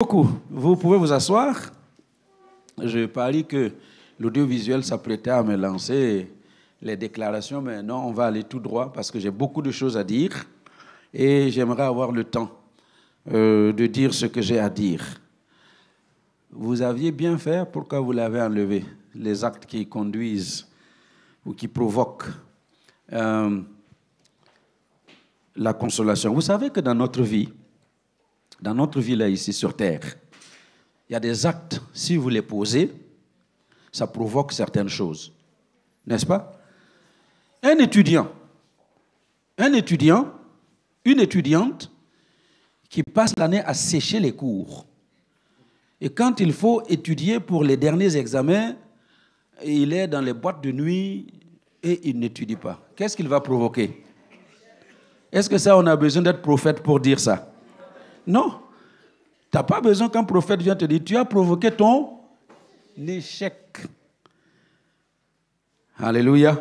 beaucoup. Vous pouvez vous asseoir. Je parie que l'audiovisuel s'apprêtait à me lancer les déclarations, mais non, on va aller tout droit parce que j'ai beaucoup de choses à dire et j'aimerais avoir le temps euh, de dire ce que j'ai à dire. Vous aviez bien fait, pourquoi vous l'avez enlevé Les actes qui conduisent ou qui provoquent euh, la consolation. Vous savez que dans notre vie, dans notre vie ici sur Terre, il y a des actes, si vous les posez, ça provoque certaines choses. N'est-ce pas Un étudiant, un étudiant, une étudiante qui passe l'année à sécher les cours. Et quand il faut étudier pour les derniers examens, il est dans les boîtes de nuit et il n'étudie pas. Qu'est-ce qu'il va provoquer Est-ce que ça, on a besoin d'être prophète pour dire ça non. Tu n'as pas besoin qu'un prophète vienne te dire, tu as provoqué ton échec. Alléluia.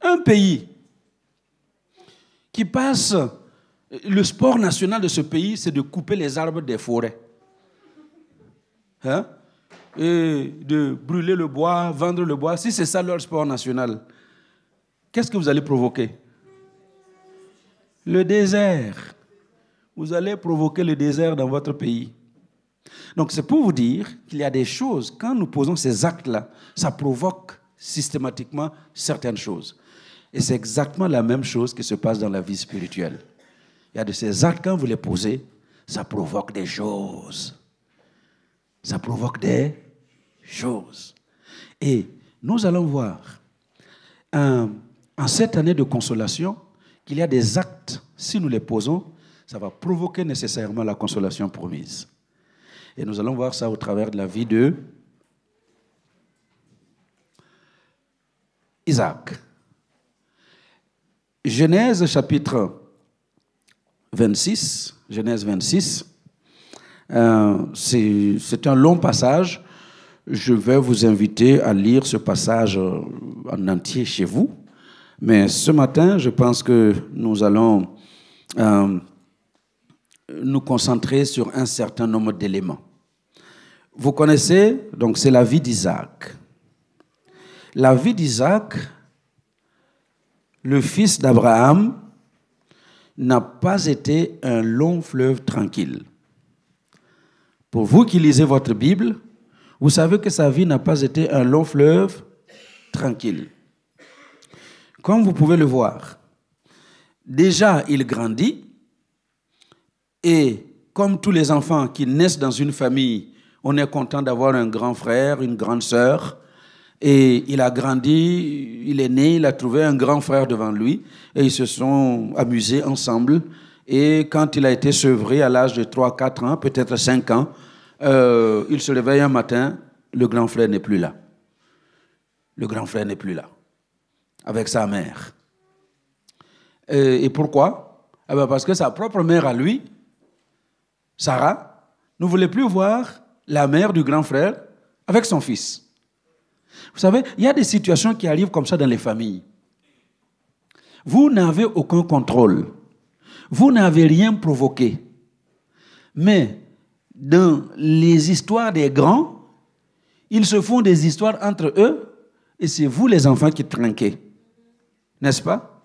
Un pays qui passe, le sport national de ce pays, c'est de couper les arbres des forêts. Hein? Et de brûler le bois, vendre le bois. Si c'est ça leur sport national, qu'est-ce que vous allez provoquer Le désert vous allez provoquer le désert dans votre pays. Donc c'est pour vous dire qu'il y a des choses, quand nous posons ces actes-là, ça provoque systématiquement certaines choses. Et c'est exactement la même chose qui se passe dans la vie spirituelle. Il y a de ces actes, quand vous les posez, ça provoque des choses. Ça provoque des choses. Et nous allons voir en, euh, en cette année de consolation qu'il y a des actes, si nous les posons, ça va provoquer nécessairement la consolation promise. Et nous allons voir ça au travers de la vie de Isaac. Genèse chapitre 26, Genèse 26, euh, c'est un long passage. Je vais vous inviter à lire ce passage euh, en entier chez vous. Mais ce matin, je pense que nous allons euh, nous concentrer sur un certain nombre d'éléments. Vous connaissez, donc c'est la vie d'Isaac. La vie d'Isaac, le fils d'Abraham, n'a pas été un long fleuve tranquille. Pour vous qui lisez votre Bible, vous savez que sa vie n'a pas été un long fleuve tranquille. Comme vous pouvez le voir, déjà il grandit, et comme tous les enfants qui naissent dans une famille, on est content d'avoir un grand frère, une grande sœur. Et il a grandi, il est né, il a trouvé un grand frère devant lui. Et ils se sont amusés ensemble. Et quand il a été sevré à l'âge de 3, 4 ans, peut-être 5 ans, euh, il se réveille un matin, le grand frère n'est plus là. Le grand frère n'est plus là, avec sa mère. Et, et pourquoi eh ben, Parce que sa propre mère à lui Sarah, ne voulait plus voir la mère du grand frère avec son fils. Vous savez, il y a des situations qui arrivent comme ça dans les familles. Vous n'avez aucun contrôle. Vous n'avez rien provoqué. Mais dans les histoires des grands, ils se font des histoires entre eux et c'est vous les enfants qui trinquez. N'est-ce pas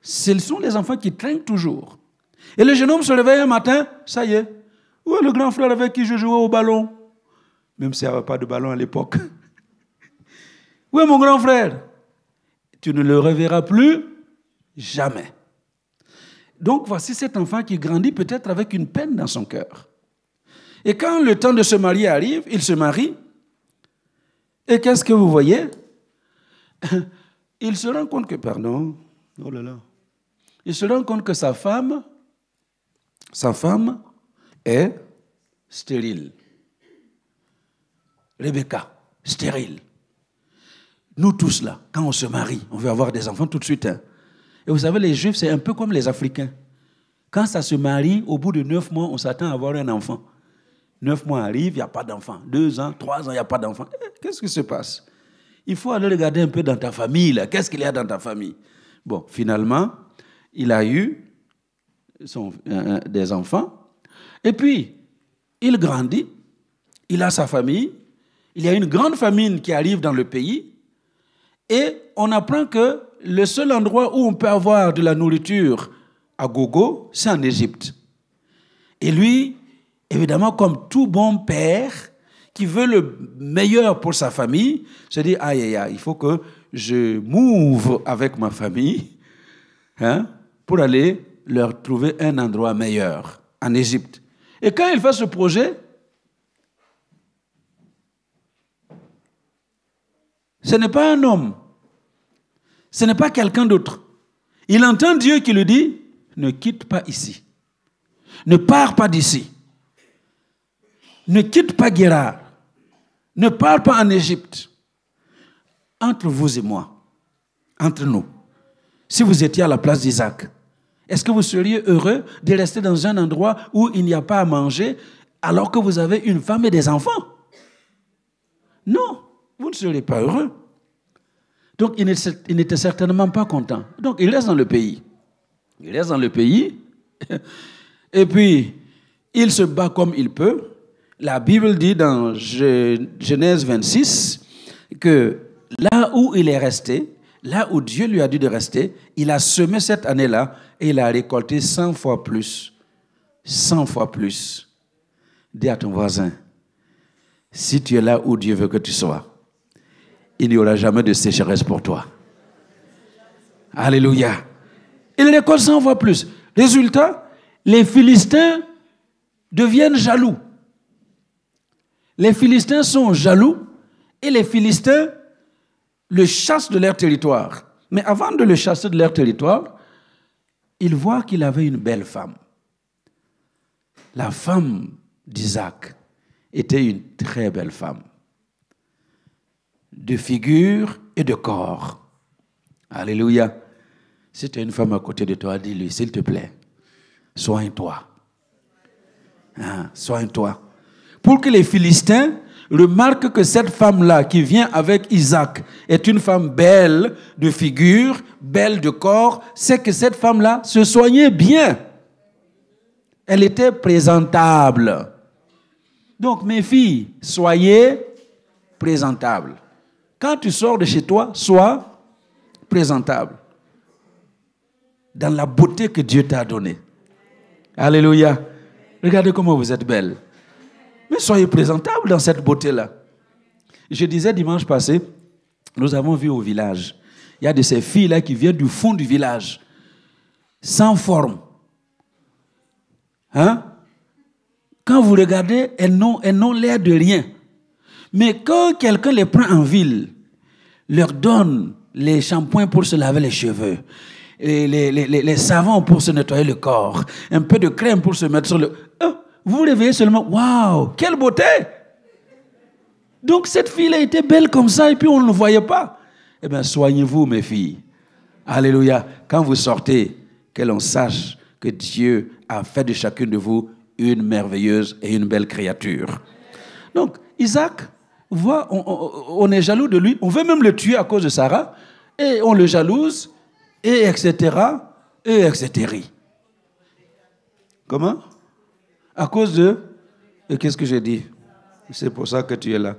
Ce sont les enfants qui trinquent toujours. Et le jeune homme se réveille un matin, ça y est. Où est le grand frère avec qui je jouais au ballon Même s'il n'y avait pas de ballon à l'époque. Où est mon grand frère Tu ne le reverras plus jamais. Donc voici cet enfant qui grandit peut-être avec une peine dans son cœur. Et quand le temps de se marier arrive, il se marie. Et qu'est-ce que vous voyez Il se rend compte que, pardon, oh là là, il se rend compte que sa femme sa femme est stérile. Rebecca, stérile. Nous tous là, quand on se marie, on veut avoir des enfants tout de suite. Hein. Et vous savez, les Juifs, c'est un peu comme les Africains. Quand ça se marie, au bout de neuf mois, on s'attend à avoir un enfant. Neuf mois arrivent, il n'y a pas d'enfant. Deux ans, trois ans, il n'y a pas d'enfant. Eh, qu'est-ce qui se passe Il faut aller regarder un peu dans ta famille. Qu'est-ce qu'il y a dans ta famille Bon, finalement, il a eu euh, euh, des enfants. Et puis, il grandit, il a sa famille, il y a une grande famine qui arrive dans le pays, et on apprend que le seul endroit où on peut avoir de la nourriture à Gogo, c'est en Égypte. Et lui, évidemment, comme tout bon père qui veut le meilleur pour sa famille, se dit, aïe, aïe, il faut que je m'ouvre avec ma famille hein, pour aller leur trouver un endroit meilleur, en Égypte. Et quand il fait ce projet, ce n'est pas un homme, ce n'est pas quelqu'un d'autre. Il entend Dieu qui lui dit, ne quitte pas ici, ne pars pas d'ici, ne quitte pas Guérard, ne pars pas en Égypte. Entre vous et moi, entre nous, si vous étiez à la place d'Isaac, est-ce que vous seriez heureux de rester dans un endroit où il n'y a pas à manger alors que vous avez une femme et des enfants Non, vous ne seriez pas heureux. Donc il n'était certainement pas content. Donc il reste dans le pays. Il reste dans le pays. Et puis, il se bat comme il peut. La Bible dit dans Genèse 26 que là où il est resté, là où Dieu lui a dit de rester, il a semé cette année-là et il a récolté 100 fois plus. 100 fois plus. Dis à ton voisin, si tu es là où Dieu veut que tu sois, il n'y aura jamais de sécheresse pour toi. Alléluia. Il récolte 100 fois plus. Résultat, les Philistins deviennent jaloux. Les Philistins sont jaloux et les Philistins le chasse de leur territoire. Mais avant de le chasser de leur territoire, il voit qu'il avait une belle femme. La femme d'Isaac était une très belle femme, de figure et de corps. Alléluia. Si tu as une femme à côté de toi, dis-lui, s'il te plaît, soigne-toi. Hein, soigne-toi. Pour que les Philistins remarque que cette femme-là qui vient avec Isaac est une femme belle de figure, belle de corps, c'est que cette femme-là se soignait bien. Elle était présentable. Donc mes filles, soyez présentables. Quand tu sors de chez toi, sois présentable. Dans la beauté que Dieu t'a donnée. Alléluia. Regardez comment vous êtes belles. Mais soyez présentable dans cette beauté-là. Je disais dimanche passé, nous avons vu au village, il y a de ces filles-là qui viennent du fond du village, sans forme. Hein? Quand vous regardez, elles n'ont, l'air de rien. Mais quand quelqu'un les prend en ville, leur donne les shampoings pour se laver les cheveux, les, les, savons pour se nettoyer le corps, un peu de crème pour se mettre sur le... Hein? Vous vous réveillez seulement, waouh, quelle beauté Donc cette fille-là était belle comme ça et puis on ne le voyait pas. Eh bien, soignez-vous, mes filles. Alléluia. Quand vous sortez, que l'on sache que Dieu a fait de chacune de vous une merveilleuse et une belle créature. Donc, Isaac, voit, on, on est jaloux de lui, on veut même le tuer à cause de Sarah, et on le jalouse, et etc., et etc. Comment à cause de... Et qu'est-ce que j'ai dit C'est pour ça que tu es là.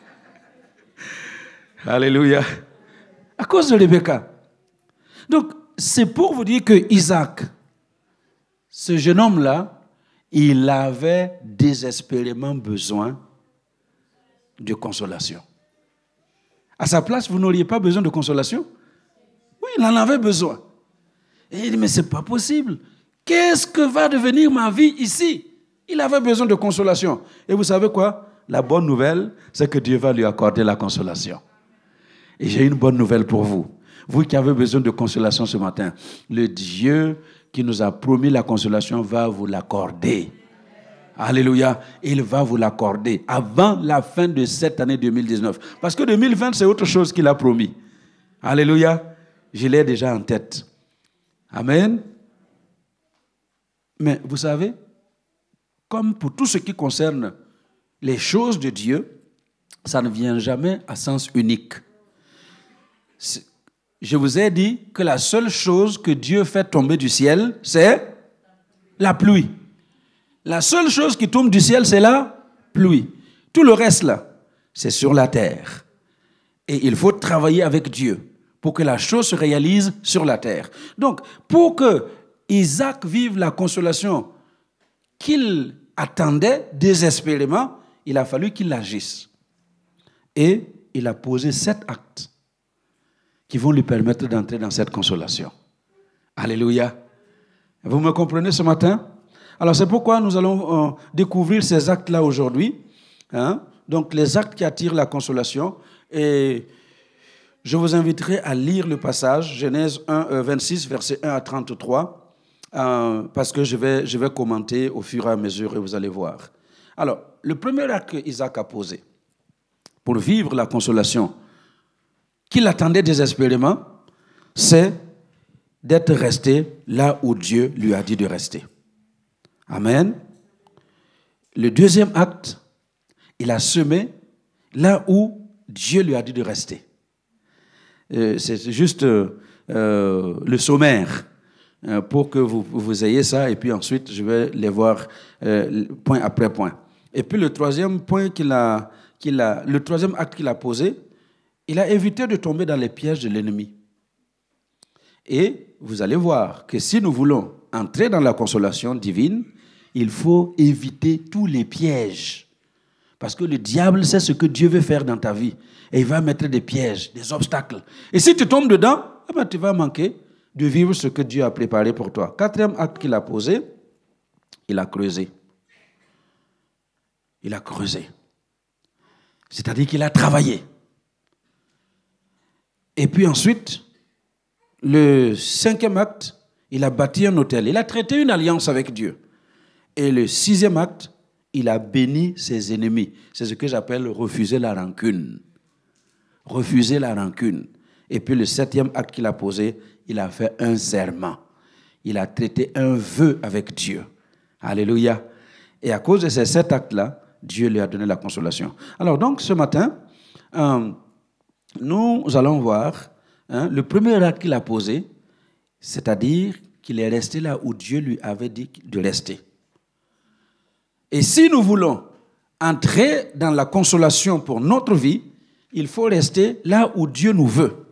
Alléluia. À cause de Rebecca. Donc, c'est pour vous dire que Isaac, ce jeune homme-là, il avait désespérément besoin de consolation. À sa place, vous n'auriez pas besoin de consolation Oui, il en avait besoin. Et il dit, mais c'est pas possible. Qu'est-ce que va devenir ma vie ici Il avait besoin de consolation. Et vous savez quoi La bonne nouvelle, c'est que Dieu va lui accorder la consolation. Et j'ai une bonne nouvelle pour vous. Vous qui avez besoin de consolation ce matin, le Dieu qui nous a promis la consolation va vous l'accorder. Alléluia. Il va vous l'accorder avant la fin de cette année 2019. Parce que 2020, c'est autre chose qu'il a promis. Alléluia. Je l'ai déjà en tête. Amen. Mais vous savez, comme pour tout ce qui concerne les choses de Dieu, ça ne vient jamais à sens unique. Je vous ai dit que la seule chose que Dieu fait tomber du ciel, c'est la pluie. La seule chose qui tombe du ciel, c'est la pluie. Tout le reste, là, c'est sur la terre. Et il faut travailler avec Dieu pour que la chose se réalise sur la terre. Donc, pour que Isaac vive la consolation qu'il attendait désespérément, il a fallu qu'il agisse. Et il a posé sept actes qui vont lui permettre d'entrer dans cette consolation. Alléluia. Vous me comprenez ce matin Alors c'est pourquoi nous allons euh, découvrir ces actes-là aujourd'hui. Hein? Donc les actes qui attirent la consolation. Et je vous inviterai à lire le passage, Genèse 1, 26, euh, versets 1 à 33. Euh, parce que je vais, je vais commenter au fur et à mesure et vous allez voir. Alors, le premier acte que Isaac a posé pour vivre la consolation qu'il attendait désespérément, c'est d'être resté là où Dieu lui a dit de rester. Amen. Le deuxième acte, il a semé là où Dieu lui a dit de rester. Euh, c'est juste euh, le sommaire euh, pour que vous, ayez ça. Et puis ensuite, je vais les voir euh, point après point. Et puis le troisième point qu'il a, qu'il a, le troisième acte qu'il a posé, il a évité de tomber dans les pièges de l'ennemi. Et vous allez voir que si nous voulons entrer dans la consolation divine, il faut éviter tous les pièges. Parce que le diable sait ce que Dieu veut faire dans ta vie. Et il va mettre des pièges, des obstacles. Et si tu tombes dedans, ah ben, tu vas manquer de vivre ce que Dieu a préparé pour toi. Quatrième acte qu'il a posé, il a creusé. Il a creusé. C'est-à-dire qu'il a travaillé. Et puis ensuite, le cinquième acte, il a bâti un hôtel. Il a traité une alliance avec Dieu. Et le sixième acte, il a béni ses ennemis. C'est ce que j'appelle refuser la rancune. Refuser la rancune. Et puis le septième acte qu'il a posé, il a fait un serment. Il a traité un vœu avec Dieu. Alléluia. Et à cause de cet acte là Dieu lui a donné la consolation. Alors donc ce matin, euh, nous allons voir hein, le premier acte qu'il a posé, c'est-à-dire qu'il est resté là où Dieu lui avait dit de rester. Et si nous voulons entrer dans la consolation pour notre vie, il faut rester là où Dieu nous veut.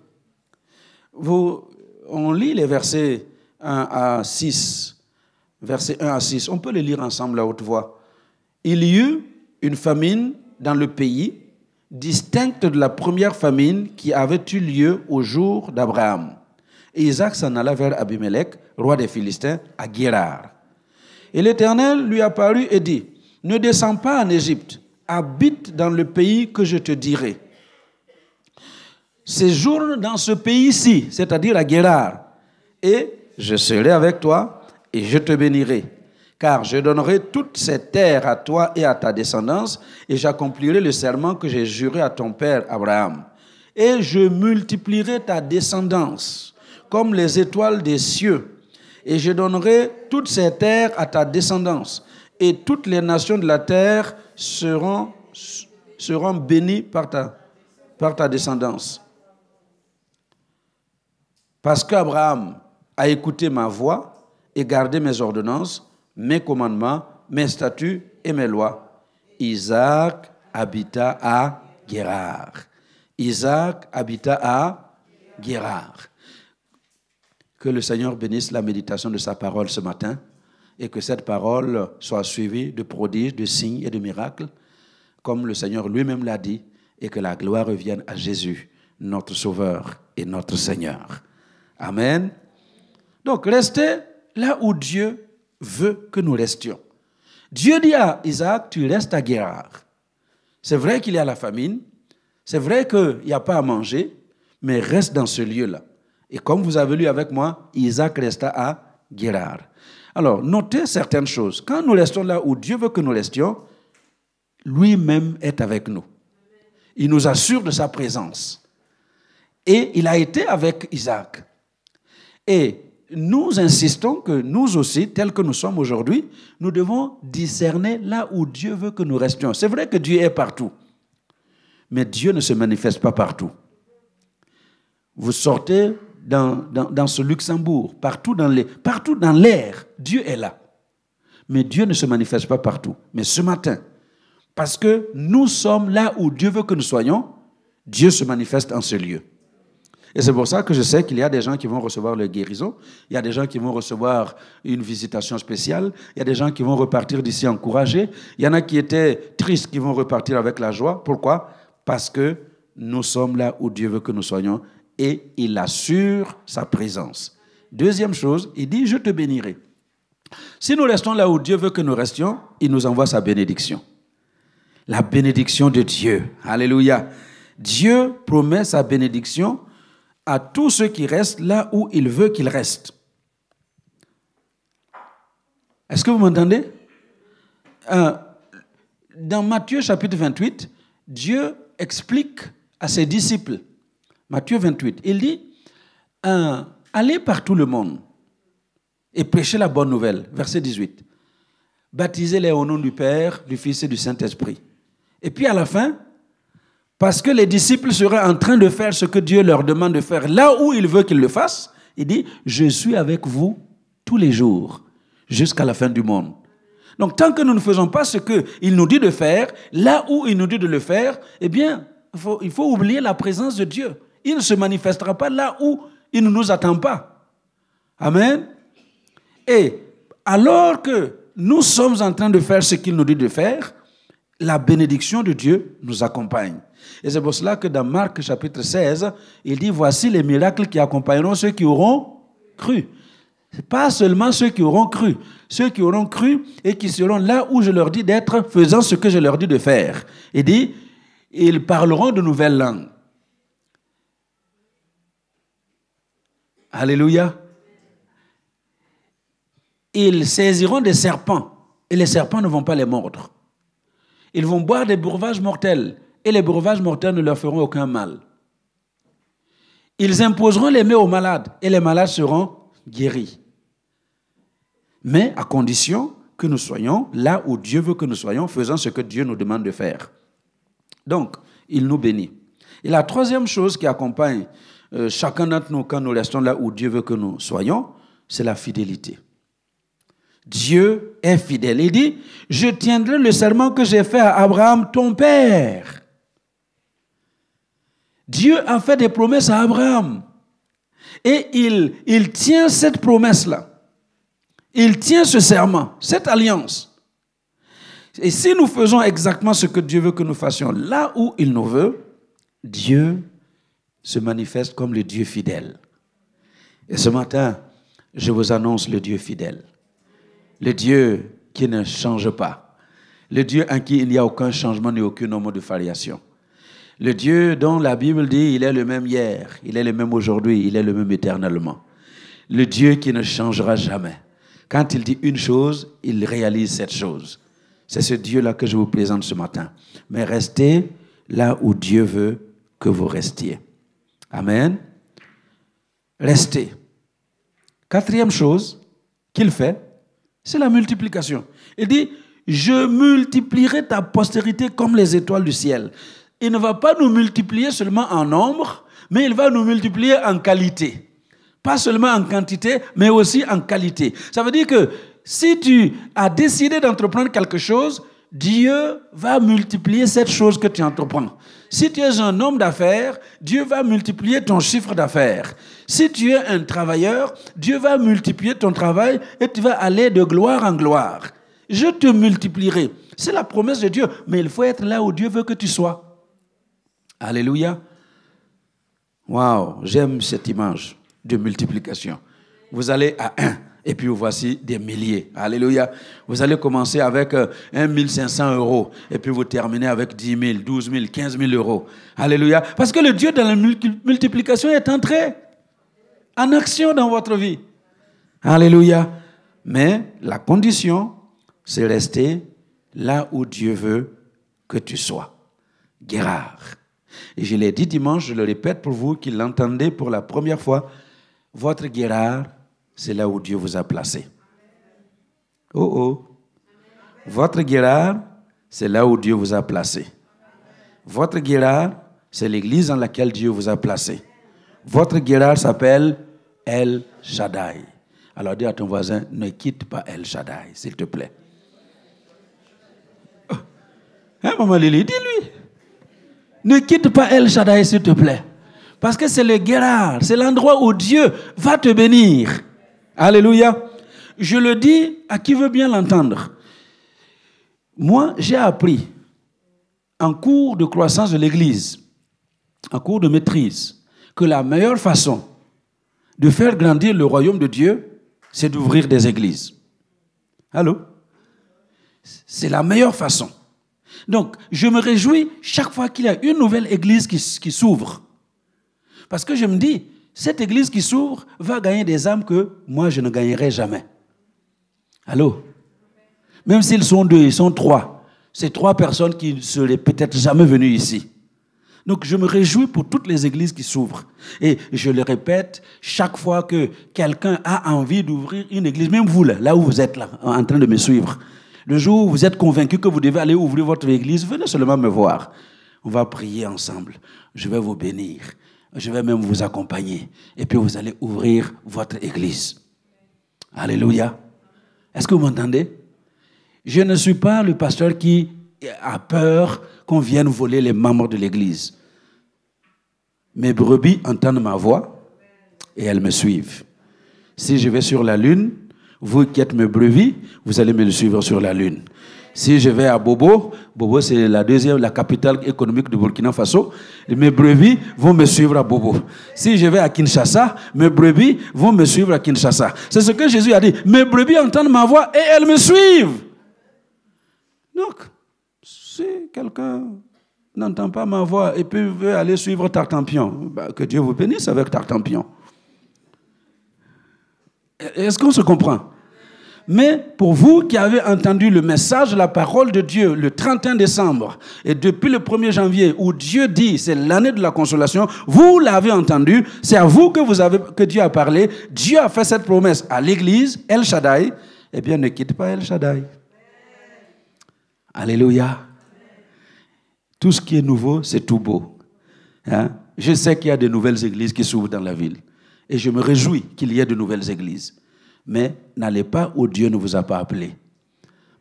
Vous on lit les versets 1 à 6, versets 1 à 6, on peut les lire ensemble à haute voix. Il y eut une famine dans le pays, distincte de la première famine qui avait eu lieu au jour d'Abraham. Et Isaac s'en alla vers Abimelech, roi des Philistins, à Guérar. Et l'Éternel lui apparut et dit, Ne descends pas en Égypte, habite dans le pays que je te dirai séjourne dans ce pays-ci, c'est-à-dire à Guérard, et je serai avec toi et je te bénirai. Car je donnerai toutes ces terres à toi et à ta descendance, et j'accomplirai le serment que j'ai juré à ton père Abraham. Et je multiplierai ta descendance comme les étoiles des cieux, et je donnerai toutes ces terres à ta descendance, et toutes les nations de la terre seront, seront bénies par ta, par ta descendance parce qu'Abraham a écouté ma voix et gardé mes ordonnances, mes commandements, mes statuts et mes lois. Isaac habita à Guérard. Isaac habita à Guérard. Que le Seigneur bénisse la méditation de sa parole ce matin et que cette parole soit suivie de prodiges, de signes et de miracles, comme le Seigneur lui-même l'a dit, et que la gloire revienne à Jésus, notre Sauveur et notre Seigneur. Amen. Donc, restez là où Dieu veut que nous restions. Dieu dit à Isaac, tu restes à Guérard. C'est vrai qu'il y a la famine, c'est vrai qu'il n'y a pas à manger, mais reste dans ce lieu-là. Et comme vous avez lu avec moi, Isaac resta à Guérard. Alors, notez certaines choses. Quand nous restons là où Dieu veut que nous restions, lui-même est avec nous. Il nous assure de sa présence. Et il a été avec Isaac. Et nous insistons que nous aussi, tels que nous sommes aujourd'hui, nous devons discerner là où Dieu veut que nous restions. C'est vrai que Dieu est partout, mais Dieu ne se manifeste pas partout. Vous sortez dans, dans, dans ce Luxembourg, partout dans l'air, Dieu est là. Mais Dieu ne se manifeste pas partout. Mais ce matin, parce que nous sommes là où Dieu veut que nous soyons, Dieu se manifeste en ce lieu. Et c'est pour ça que je sais qu'il y a des gens qui vont recevoir le guérison, il y a des gens qui vont recevoir une visitation spéciale, il y a des gens qui vont repartir d'ici encouragés, il y en a qui étaient tristes qui vont repartir avec la joie. Pourquoi Parce que nous sommes là où Dieu veut que nous soyons et il assure sa présence. Deuxième chose, il dit, je te bénirai. Si nous restons là où Dieu veut que nous restions, il nous envoie sa bénédiction. La bénédiction de Dieu. Alléluia. Dieu promet sa bénédiction à tous ceux qui restent là où il veut qu'ils restent. Est-ce que vous m'entendez Dans Matthieu chapitre 28, Dieu explique à ses disciples, Matthieu 28, il dit, allez par tout le monde et prêchez la bonne nouvelle, verset 18. Baptisez-les au nom du Père, du Fils et du Saint-Esprit. Et puis à la fin, parce que les disciples seraient en train de faire ce que Dieu leur demande de faire là où il veut qu'ils le fassent. Il dit, je suis avec vous tous les jours jusqu'à la fin du monde. Donc tant que nous ne faisons pas ce qu'il nous dit de faire, là où il nous dit de le faire, eh bien, il faut, il faut oublier la présence de Dieu. Il ne se manifestera pas là où il ne nous attend pas. Amen. Et alors que nous sommes en train de faire ce qu'il nous dit de faire, la bénédiction de Dieu nous accompagne. Et c'est pour cela que dans Marc chapitre 16, il dit, voici les miracles qui accompagneront ceux qui auront cru. Pas seulement ceux qui auront cru, ceux qui auront cru et qui seront là où je leur dis d'être, faisant ce que je leur dis de faire. Il dit, ils parleront de nouvelles langues. Alléluia. Ils saisiront des serpents et les serpents ne vont pas les mordre. Ils vont boire des breuvages mortels, et les breuvages mortels ne leur feront aucun mal. Ils imposeront les mains aux malades, et les malades seront guéris. Mais à condition que nous soyons là où Dieu veut que nous soyons, faisant ce que Dieu nous demande de faire. Donc, il nous bénit. Et la troisième chose qui accompagne euh, chacun d'entre nous quand nous restons là où Dieu veut que nous soyons, c'est la fidélité. Dieu est fidèle. Il dit, je tiendrai le serment que j'ai fait à Abraham, ton père. Dieu a fait des promesses à Abraham. Et il, il tient cette promesse-là. Il tient ce serment, cette alliance. Et si nous faisons exactement ce que Dieu veut que nous fassions, là où il nous veut, Dieu se manifeste comme le Dieu fidèle. Et ce matin, je vous annonce le Dieu fidèle. Le Dieu qui ne change pas. Le Dieu en qui il n'y a aucun changement ni aucune nombre de variation. Le Dieu dont la Bible dit il est le même hier, il est le même aujourd'hui, il est le même éternellement. Le Dieu qui ne changera jamais. Quand il dit une chose, il réalise cette chose. C'est ce Dieu-là que je vous présente ce matin. Mais restez là où Dieu veut que vous restiez. Amen. Restez. Quatrième chose qu'il fait, c'est la multiplication. Il dit, je multiplierai ta postérité comme les étoiles du ciel. Il ne va pas nous multiplier seulement en nombre, mais il va nous multiplier en qualité. Pas seulement en quantité, mais aussi en qualité. Ça veut dire que si tu as décidé d'entreprendre quelque chose, Dieu va multiplier cette chose que tu entreprends. Si tu es un homme d'affaires, Dieu va multiplier ton chiffre d'affaires. Si tu es un travailleur, Dieu va multiplier ton travail et tu vas aller de gloire en gloire. Je te multiplierai. C'est la promesse de Dieu, mais il faut être là où Dieu veut que tu sois. Alléluia. Waouh, j'aime cette image de multiplication. Vous allez à un et puis vous voici des milliers. Alléluia. Vous allez commencer avec 1 euh, 500 euros et puis vous terminez avec 10 000, 12 000, 15 000 euros. Alléluia. Parce que le Dieu de la multiplication est entré en action dans votre vie. Alléluia. Mais la condition, c'est rester là où Dieu veut que tu sois. Guérard. Et je l'ai dit dimanche, je le répète pour vous qui l'entendez pour la première fois, votre Guérard c'est là où Dieu vous a placé. Oh oh. Votre guérard, c'est là où Dieu vous a placé. Votre guérard, c'est l'église dans laquelle Dieu vous a placé. Votre guérard s'appelle El Shaddai. Alors dis à ton voisin, ne quitte pas El Shaddai, s'il te plaît. Oh. Hein, maman Lili. dis-lui. Ne quitte pas El Shaddai, s'il te plaît. Parce que c'est le guérard, c'est l'endroit où Dieu va te bénir. Alléluia. Je le dis à qui veut bien l'entendre. Moi, j'ai appris en cours de croissance de l'Église, en cours de maîtrise, que la meilleure façon de faire grandir le royaume de Dieu, c'est d'ouvrir des églises. Allô C'est la meilleure façon. Donc, je me réjouis chaque fois qu'il y a une nouvelle église qui, qui s'ouvre. Parce que je me dis, cette église qui s'ouvre va gagner des âmes que moi, je ne gagnerai jamais. Allô Même s'ils sont deux, ils sont trois. C'est trois personnes qui ne seraient peut-être jamais venues ici. Donc je me réjouis pour toutes les églises qui s'ouvrent. Et je le répète, chaque fois que quelqu'un a envie d'ouvrir une église, même vous, là, là où vous êtes, là, en train de me suivre, le jour où vous êtes convaincu que vous devez aller ouvrir votre église, venez seulement me voir. On va prier ensemble. Je vais vous bénir. Je vais même vous accompagner. Et puis vous allez ouvrir votre église. Alléluia. Est-ce que vous m'entendez Je ne suis pas le pasteur qui a peur qu'on vienne voler les membres de l'église. Mes brebis entendent ma voix et elles me suivent. Si je vais sur la lune, vous qui êtes mes brebis, vous allez me suivre sur la lune. Si je vais à Bobo, Bobo c'est la deuxième, la capitale économique du Burkina Faso, mes brebis vont me suivre à Bobo. Si je vais à Kinshasa, mes brebis vont me suivre à Kinshasa. C'est ce que Jésus a dit. Mes brebis entendent ma voix et elles me suivent. Donc, si quelqu'un n'entend pas ma voix et puis veut aller suivre Tartampion, bah, que Dieu vous bénisse avec Tartampion. Est-ce qu'on se comprend mais pour vous qui avez entendu le message, la parole de Dieu le 31 décembre et depuis le 1er janvier où Dieu dit c'est l'année de la consolation, vous l'avez entendu, c'est à vous que, vous avez, que Dieu a parlé. Dieu a fait cette promesse à l'Église, El Shaddai. Eh bien, ne quitte pas El Shaddai. Alléluia. Tout ce qui est nouveau, c'est tout beau. Hein. Je sais qu'il y a de nouvelles églises qui s'ouvrent dans la ville. Et je me réjouis qu'il y ait de nouvelles églises mais n'allez pas où Dieu ne vous a pas appelé.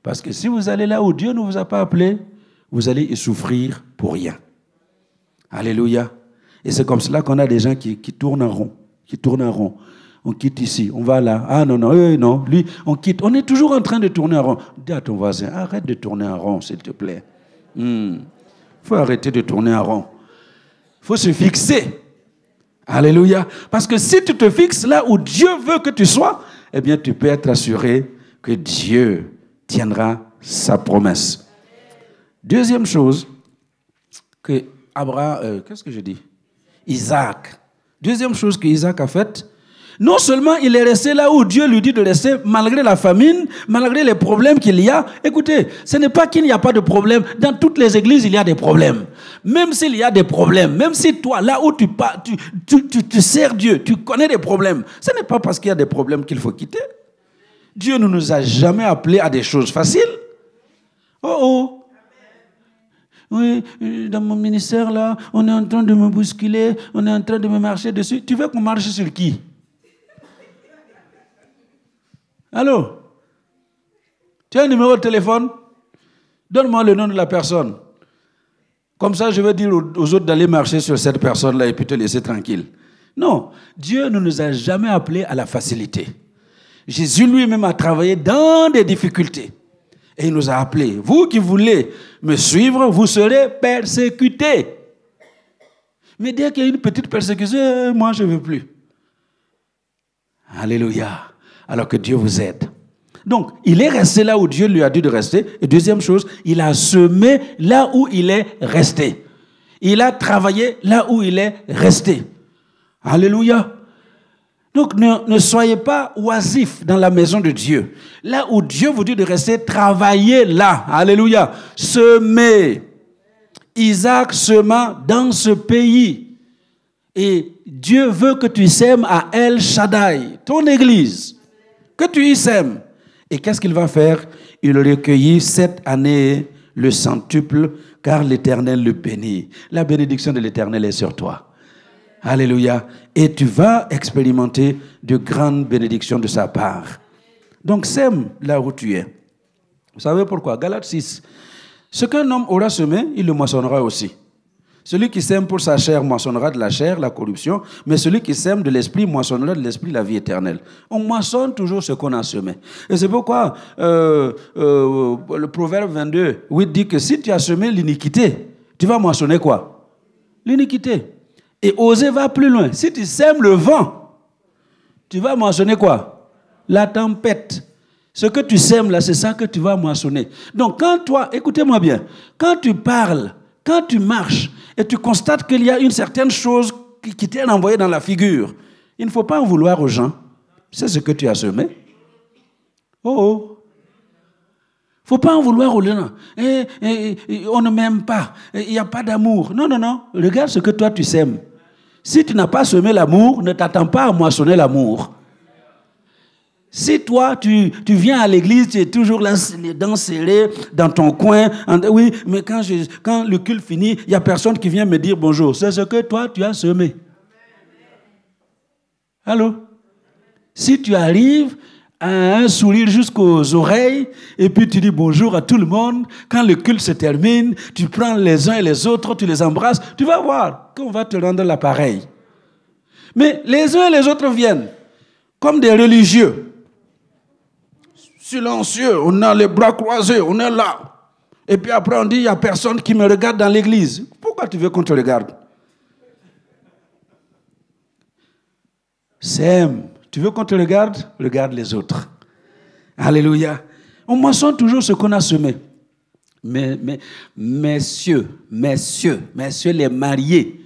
Parce que si vous allez là où Dieu ne vous a pas appelé, vous allez y souffrir pour rien. Alléluia. Et c'est comme cela qu'on a des gens qui, qui, tournent en rond, qui tournent en rond. On quitte ici, on va là. Ah non, non, non, lui, on quitte. On est toujours en train de tourner en rond. Dis à ton voisin, arrête de tourner en rond, s'il te plaît. Il hmm. faut arrêter de tourner en rond. Il faut se fixer. Alléluia. Parce que si tu te fixes là où Dieu veut que tu sois, eh bien, tu peux être assuré que Dieu tiendra sa promesse. Deuxième chose que Abraham, euh, qu'est-ce que je dis Isaac. Deuxième chose que Isaac a faite, non seulement il est resté là où Dieu lui dit de rester, malgré la famine, malgré les problèmes qu'il y a. Écoutez, ce n'est pas qu'il n'y a pas de problème. Dans toutes les églises, il y a des problèmes. Même s'il y a des problèmes, même si toi, là où tu pars, tu, sers Dieu, tu connais des problèmes, ce n'est pas parce qu'il y a des problèmes qu'il faut quitter. Dieu ne nous a jamais appelés à des choses faciles. Oh oh. Oui, dans mon ministère là, on est en train de me bousculer, on est en train de me marcher dessus. Tu veux qu'on marche sur qui Allô Tu as un numéro de téléphone Donne-moi le nom de la personne. Comme ça, je vais dire aux autres d'aller marcher sur cette personne-là et puis te laisser tranquille. Non, Dieu ne nous a jamais appelés à la facilité. Jésus lui-même a travaillé dans des difficultés. Et il nous a appelés. Vous qui voulez me suivre, vous serez persécutés. Mais dès qu'il y a une petite persécution, euh, moi je ne veux plus. Alléluia alors que Dieu vous aide. Donc, il est resté là où Dieu lui a dit de rester. Et deuxième chose, il a semé là où il est resté. Il a travaillé là où il est resté. Alléluia. Donc, ne, soyez pas oisifs dans la maison de Dieu. Là où Dieu vous dit de rester, travaillez là. Alléluia. Semez. Isaac sema dans ce pays. Et Dieu veut que tu sèmes à El Shaddai, ton église que tu y sèmes. Et qu'est-ce qu'il va faire Il recueillit cette année le centuple, car l'Éternel le bénit. La bénédiction de l'Éternel est sur toi. Alléluia. Et tu vas expérimenter de grandes bénédictions de sa part. Donc sème là où tu es. Vous savez pourquoi Galate 6. Ce qu'un homme aura semé, il le moissonnera aussi. Celui qui sème pour sa chair moissonnera de la chair la corruption, mais celui qui sème de l'esprit moissonnera de l'esprit la vie éternelle. On moissonne toujours ce qu'on a semé. Et c'est pourquoi euh, euh, le proverbe 22, 8 dit que si tu as semé l'iniquité, tu vas moissonner quoi L'iniquité. Et oser va plus loin. Si tu sèmes le vent, tu vas moissonner quoi La tempête. Ce que tu sèmes là, c'est ça que tu vas moissonner. Donc quand toi, écoutez-moi bien, quand tu parles, quand tu marches et tu constates qu'il y a une certaine chose qui t'est envoyée dans la figure, il ne faut pas en vouloir aux gens. C'est ce que tu as semé. Oh, oh. faut pas en vouloir aux gens. on ne m'aime pas. Il n'y a pas d'amour. Non, non, non. Regarde ce que toi tu sèmes. Si tu n'as pas semé l'amour, ne t'attends pas à moissonner l'amour. Si toi, tu, viens à l'église, tu es toujours là, les dans ton coin. oui, mais quand, quand le culte finit, il n'y a personne qui vient me dire bonjour. C'est ce que toi, tu as semé. Allô? Si tu arrives à un sourire jusqu'aux oreilles et puis tu dis bonjour à tout le monde, quand le culte se termine, tu prends les uns et les autres, tu les embrasses, tu vas voir qu'on va te rendre l'appareil. Mais les uns et les autres viennent comme des religieux silencieux, on a les bras croisés, on est là. Et puis après, on dit, il n'y a personne qui me regarde dans l'église. Pourquoi tu veux qu'on te regarde Sam, Tu veux qu'on te regarde Regarde les autres. Alléluia. On moissonne toujours ce qu'on a semé. Mais, mais, messieurs, messieurs, messieurs les mariés,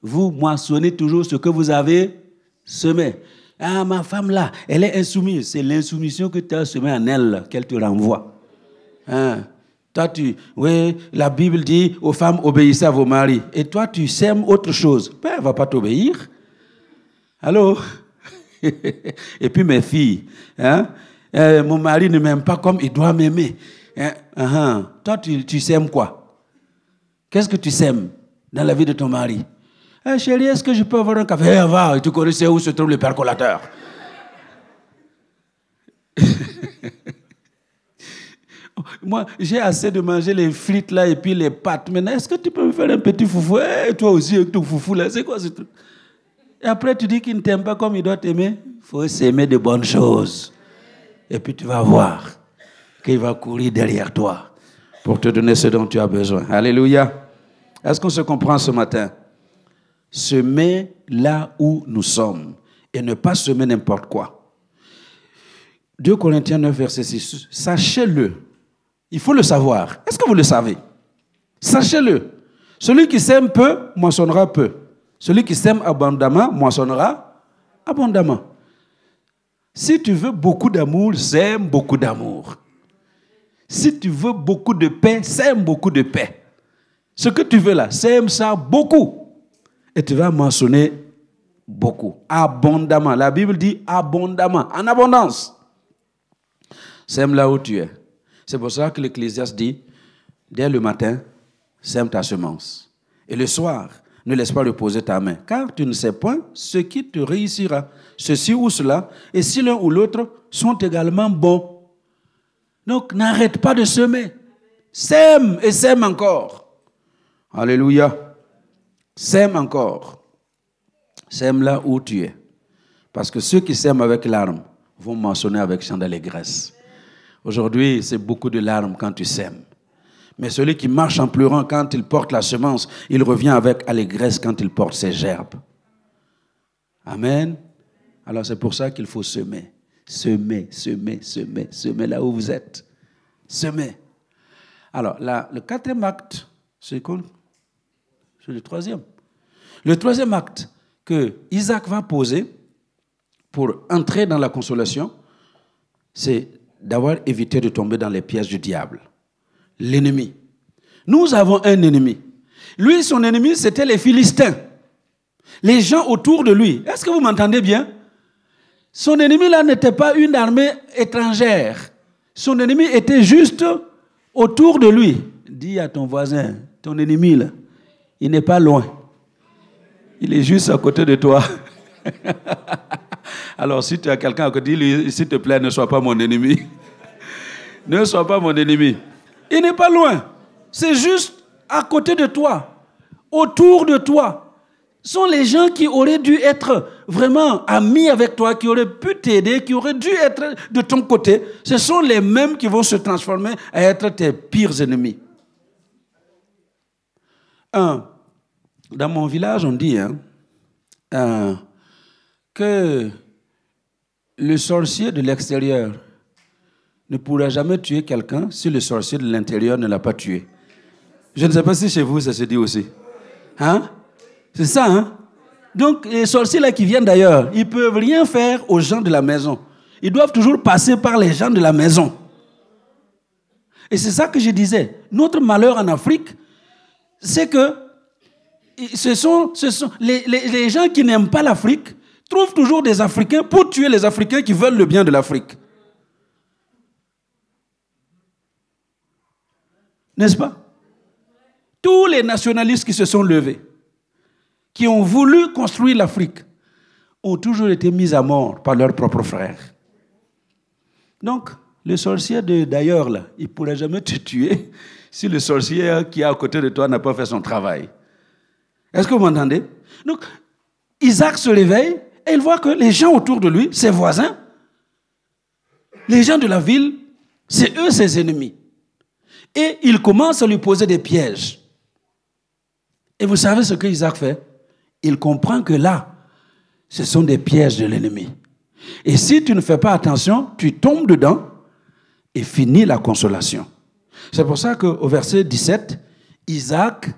vous moissonnez toujours ce que vous avez semé. Ah, ma femme là, elle est insoumise. C'est l'insoumission que tu as semée en elle qu'elle te renvoie. Hein? Toi, tu. Oui, la Bible dit aux femmes, obéissez à vos maris. Et toi, tu sèmes autre chose. Ben, elle ne va pas t'obéir. Allô? Et puis mes filles, hein? euh, mon mari ne m'aime pas comme il doit m'aimer. Hein? Ah, ah. Toi, tu sèmes quoi Qu'est-ce que tu sèmes dans la vie de ton mari eh, chérie, est-ce que je peux avoir un café eh, va, tu connaissais où se trouve le percolateur. Moi, j'ai assez de manger les frites là et puis les pâtes. Maintenant, est-ce que tu peux me faire un petit foufou Eh, toi aussi, avec ton foufou là, c'est quoi ce truc Et après, tu dis qu'il ne t'aime pas comme il doit t'aimer. Il faut s'aimer de bonnes choses. Et puis tu vas voir qu'il va courir derrière toi pour te donner ce dont tu as besoin. Alléluia. Est-ce qu'on se comprend ce matin semer là où nous sommes et ne pas semer n'importe quoi. 2 Corinthiens 9, verset 6. Sachez-le. Il faut le savoir. Est-ce que vous le savez Sachez-le. Celui qui sème peu, moissonnera peu. Celui qui sème abondamment, moissonnera abondamment. Si tu veux beaucoup d'amour, sème beaucoup d'amour. Si tu veux beaucoup de paix, sème beaucoup de paix. Ce que tu veux là, sème ça beaucoup et tu vas mentionner beaucoup, abondamment. La Bible dit abondamment, en abondance. Sème là où tu es. C'est pour ça que l'Ecclésiaste dit, dès le matin, sème ta semence. Et le soir, ne laisse pas reposer ta main, car tu ne sais point ce qui te réussira. Ceci ou cela, et si l'un ou l'autre sont également bons. Donc n'arrête pas de semer. Sème et sème encore. Alléluia. Sème encore. Sème là où tu es. Parce que ceux qui sèment avec larmes vont mentionner avec chant d'allégresse. Aujourd'hui, c'est beaucoup de larmes quand tu sèmes. Mais celui qui marche en pleurant quand il porte la semence, il revient avec allégresse quand il porte ses gerbes. Amen. Alors c'est pour ça qu'il faut semer. Semer, semer, semer, semer là où vous êtes. Semer. Alors, là, le quatrième acte, c'est quoi c'est le troisième. Le troisième acte que Isaac va poser pour entrer dans la consolation, c'est d'avoir évité de tomber dans les pièges du diable, l'ennemi. Nous avons un ennemi. Lui, son ennemi, c'était les Philistins. Les gens autour de lui. Est-ce que vous m'entendez bien Son ennemi, là, n'était pas une armée étrangère. Son ennemi était juste autour de lui. Dis à ton voisin, ton ennemi, là, il n'est pas loin. Il est juste à côté de toi. Alors si tu as quelqu'un qui dit, s'il te plaît, ne sois pas mon ennemi. ne sois pas mon ennemi. Il n'est pas loin. C'est juste à côté de toi. Autour de toi. Ce sont les gens qui auraient dû être vraiment amis avec toi, qui auraient pu t'aider, qui auraient dû être de ton côté. Ce sont les mêmes qui vont se transformer à être tes pires ennemis. Un, dans mon village, on dit hein, euh, que le sorcier de l'extérieur ne pourra jamais tuer quelqu'un si le sorcier de l'intérieur ne l'a pas tué. Je ne sais pas si chez vous ça se dit aussi. Hein? C'est ça, hein? Donc, les sorciers là qui viennent d'ailleurs, ils ne peuvent rien faire aux gens de la maison. Ils doivent toujours passer par les gens de la maison. Et c'est ça que je disais. Notre malheur en Afrique, c'est que ce sont, ce sont les, gens qui n'aiment pas l'Afrique trouvent toujours des Africains pour tuer les Africains qui veulent le bien de l'Afrique. N'est-ce pas Tous les nationalistes qui se sont levés, qui ont voulu construire l'Afrique, ont toujours été mis à mort par leurs propres frères. Donc, le sorcier d'ailleurs, là, il ne pourrait jamais te tuer si le sorcier qui est à côté de toi n'a pas fait son travail. Est-ce que vous m'entendez Donc, Isaac se réveille et il voit que les gens autour de lui, ses voisins, les gens de la ville, c'est eux ses ennemis. Et il commence à lui poser des pièges. Et vous savez ce que Isaac fait Il comprend que là, ce sont des pièges de l'ennemi. Et si tu ne fais pas attention, tu tombes dedans et finis la consolation. C'est pour ça qu'au verset 17, Isaac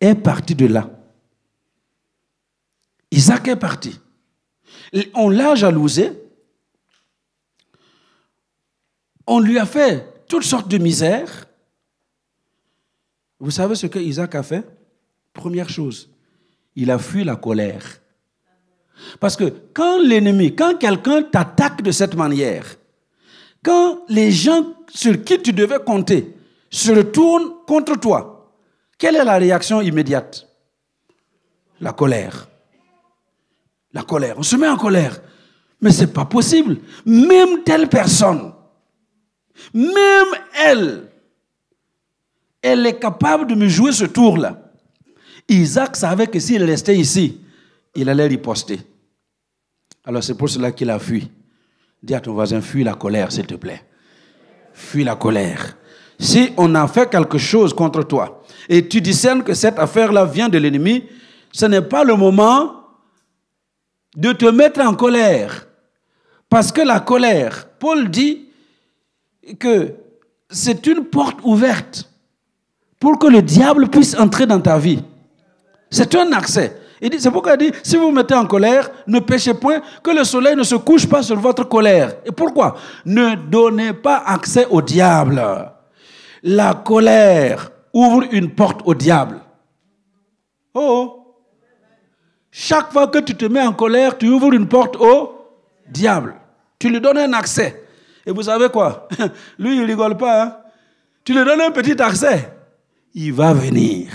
est parti de là. Isaac est parti. On l'a jalousé. On lui a fait toutes sortes de misères. Vous savez ce que Isaac a fait Première chose, il a fui la colère. Parce que quand l'ennemi, quand quelqu'un t'attaque de cette manière, quand les gens sur qui tu devais compter se retournent contre toi, quelle est la réaction immédiate La colère la colère. On se met en colère. Mais ce n'est pas possible. Même telle personne, même elle, elle est capable de me jouer ce tour-là. Isaac savait que s'il restait ici, il allait riposter. Alors c'est pour cela qu'il a fui. Dis à ton voisin, fuis la colère, s'il te plaît. Fuis la colère. Si on a fait quelque chose contre toi et tu discernes que cette affaire-là vient de l'ennemi, ce n'est pas le moment de te mettre en colère. Parce que la colère, Paul dit que c'est une porte ouverte pour que le diable puisse entrer dans ta vie. C'est un accès. C'est pourquoi il dit, si vous vous mettez en colère, ne péchez point, que le soleil ne se couche pas sur votre colère. Et pourquoi Ne donnez pas accès au diable. La colère ouvre une porte au diable. oh. oh. Chaque fois que tu te mets en colère, tu ouvres une porte au diable. Tu lui donnes un accès. Et vous savez quoi Lui, il rigole pas. Hein. Tu lui donnes un petit accès. Il va venir.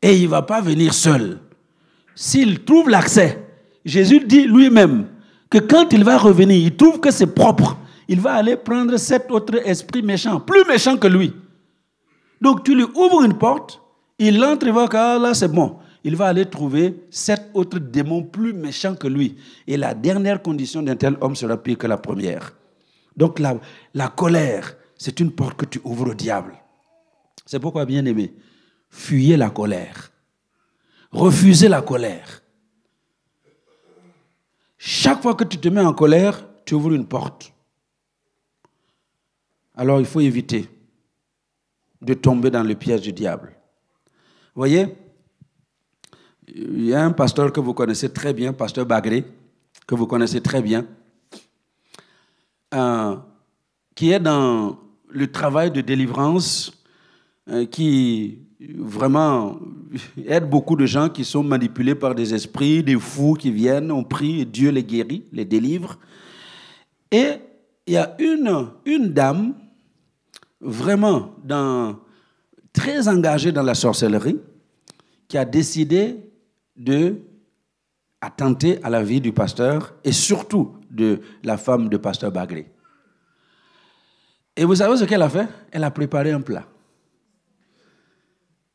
Et il va pas venir seul. S'il trouve l'accès, Jésus dit lui-même que quand il va revenir, il trouve que c'est propre. Il va aller prendre cet autre esprit méchant, plus méchant que lui. Donc tu lui ouvres une porte, il entre et voit que là c'est bon il va aller trouver sept autres démons plus méchants que lui. Et la dernière condition d'un tel homme sera pire que la première. Donc la, la colère, c'est une porte que tu ouvres au diable. C'est pourquoi, bien aimé, fuyez la colère. Refusez la colère. Chaque fois que tu te mets en colère, tu ouvres une porte. Alors il faut éviter de tomber dans le piège du diable. Voyez il y a un pasteur que vous connaissez très bien, pasteur Bagré, que vous connaissez très bien, euh, qui est dans le travail de délivrance, euh, qui vraiment aide beaucoup de gens qui sont manipulés par des esprits, des fous qui viennent, ont prie, Dieu les guérit, les délivre. Et il y a une, une dame, vraiment dans, très engagée dans la sorcellerie, qui a décidé de attenter à la vie du pasteur et surtout de la femme de pasteur Bagré. Et vous savez ce qu'elle a fait Elle a préparé un plat.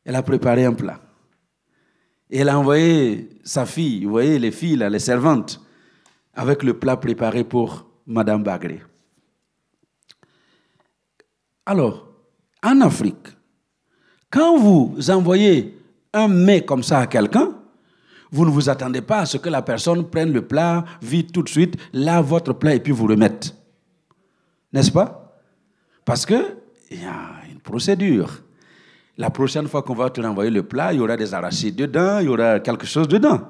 Elle a préparé un plat. Et elle a envoyé sa fille, vous voyez, les filles, là, les servantes, avec le plat préparé pour Madame Bagré. Alors, en Afrique, quand vous envoyez un mets comme ça à quelqu'un, vous ne vous attendez pas à ce que la personne prenne le plat, vide tout de suite, lave votre plat et puis vous remette. N'est-ce pas Parce que il y a une procédure. La prochaine fois qu'on va te renvoyer le plat, il y aura des arachides dedans, il y aura quelque chose dedans.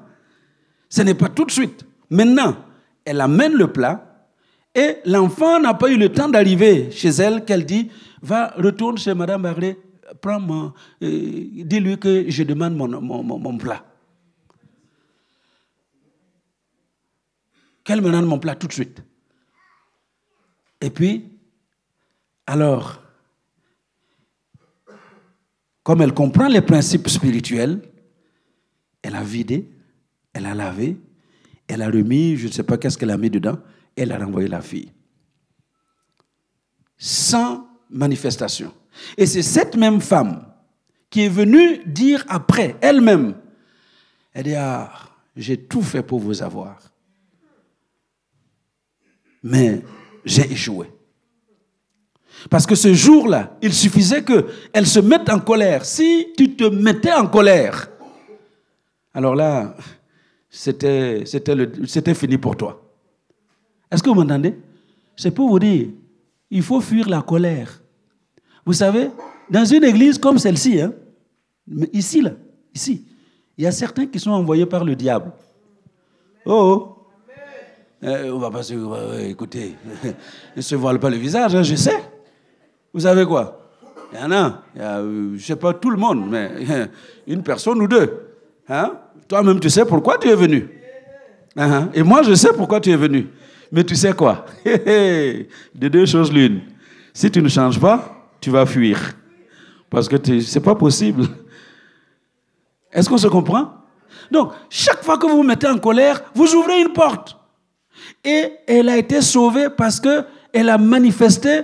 Ce n'est pas tout de suite. Maintenant, elle amène le plat et l'enfant n'a pas eu le temps d'arriver chez elle qu'elle dit Va, retourne chez Madame Barlet, prends moi euh, Dis-lui que je demande mon plat. qu'elle me rende mon plat tout de suite. Et puis, alors, comme elle comprend les principes spirituels, elle a vidé, elle a lavé, elle a remis, je ne sais pas qu'est-ce qu'elle a mis dedans, et elle a renvoyé la fille. Sans manifestation. Et c'est cette même femme qui est venue dire après, elle-même, elle dit, ah, j'ai tout fait pour vous avoir mais j'ai échoué. Parce que ce jour-là, il suffisait qu'elle se mette en colère. Si tu te mettais en colère, alors là, c'était fini pour toi. Est-ce que vous m'entendez C'est pour vous dire, il faut fuir la colère. Vous savez, dans une église comme celle-ci, hein, ici, là, ici, il y a certains qui sont envoyés par le diable. oh, oh. Euh, on va pas se. écoutez, ne se voile pas le visage, hein, je sais. Vous savez quoi Il y en a, il y a euh, je sais pas tout le monde, mais une personne ou deux. Hein? Toi-même, tu sais pourquoi tu es venu. Hein, Et moi, je sais pourquoi tu es venu. Mais tu sais quoi De deux choses l'une. Si tu ne changes pas, tu vas fuir. Parce que ce c'est pas possible. Est-ce qu'on se comprend Donc, chaque fois que vous vous mettez en colère, vous ouvrez une porte. Et elle a été sauvée parce qu'elle a manifesté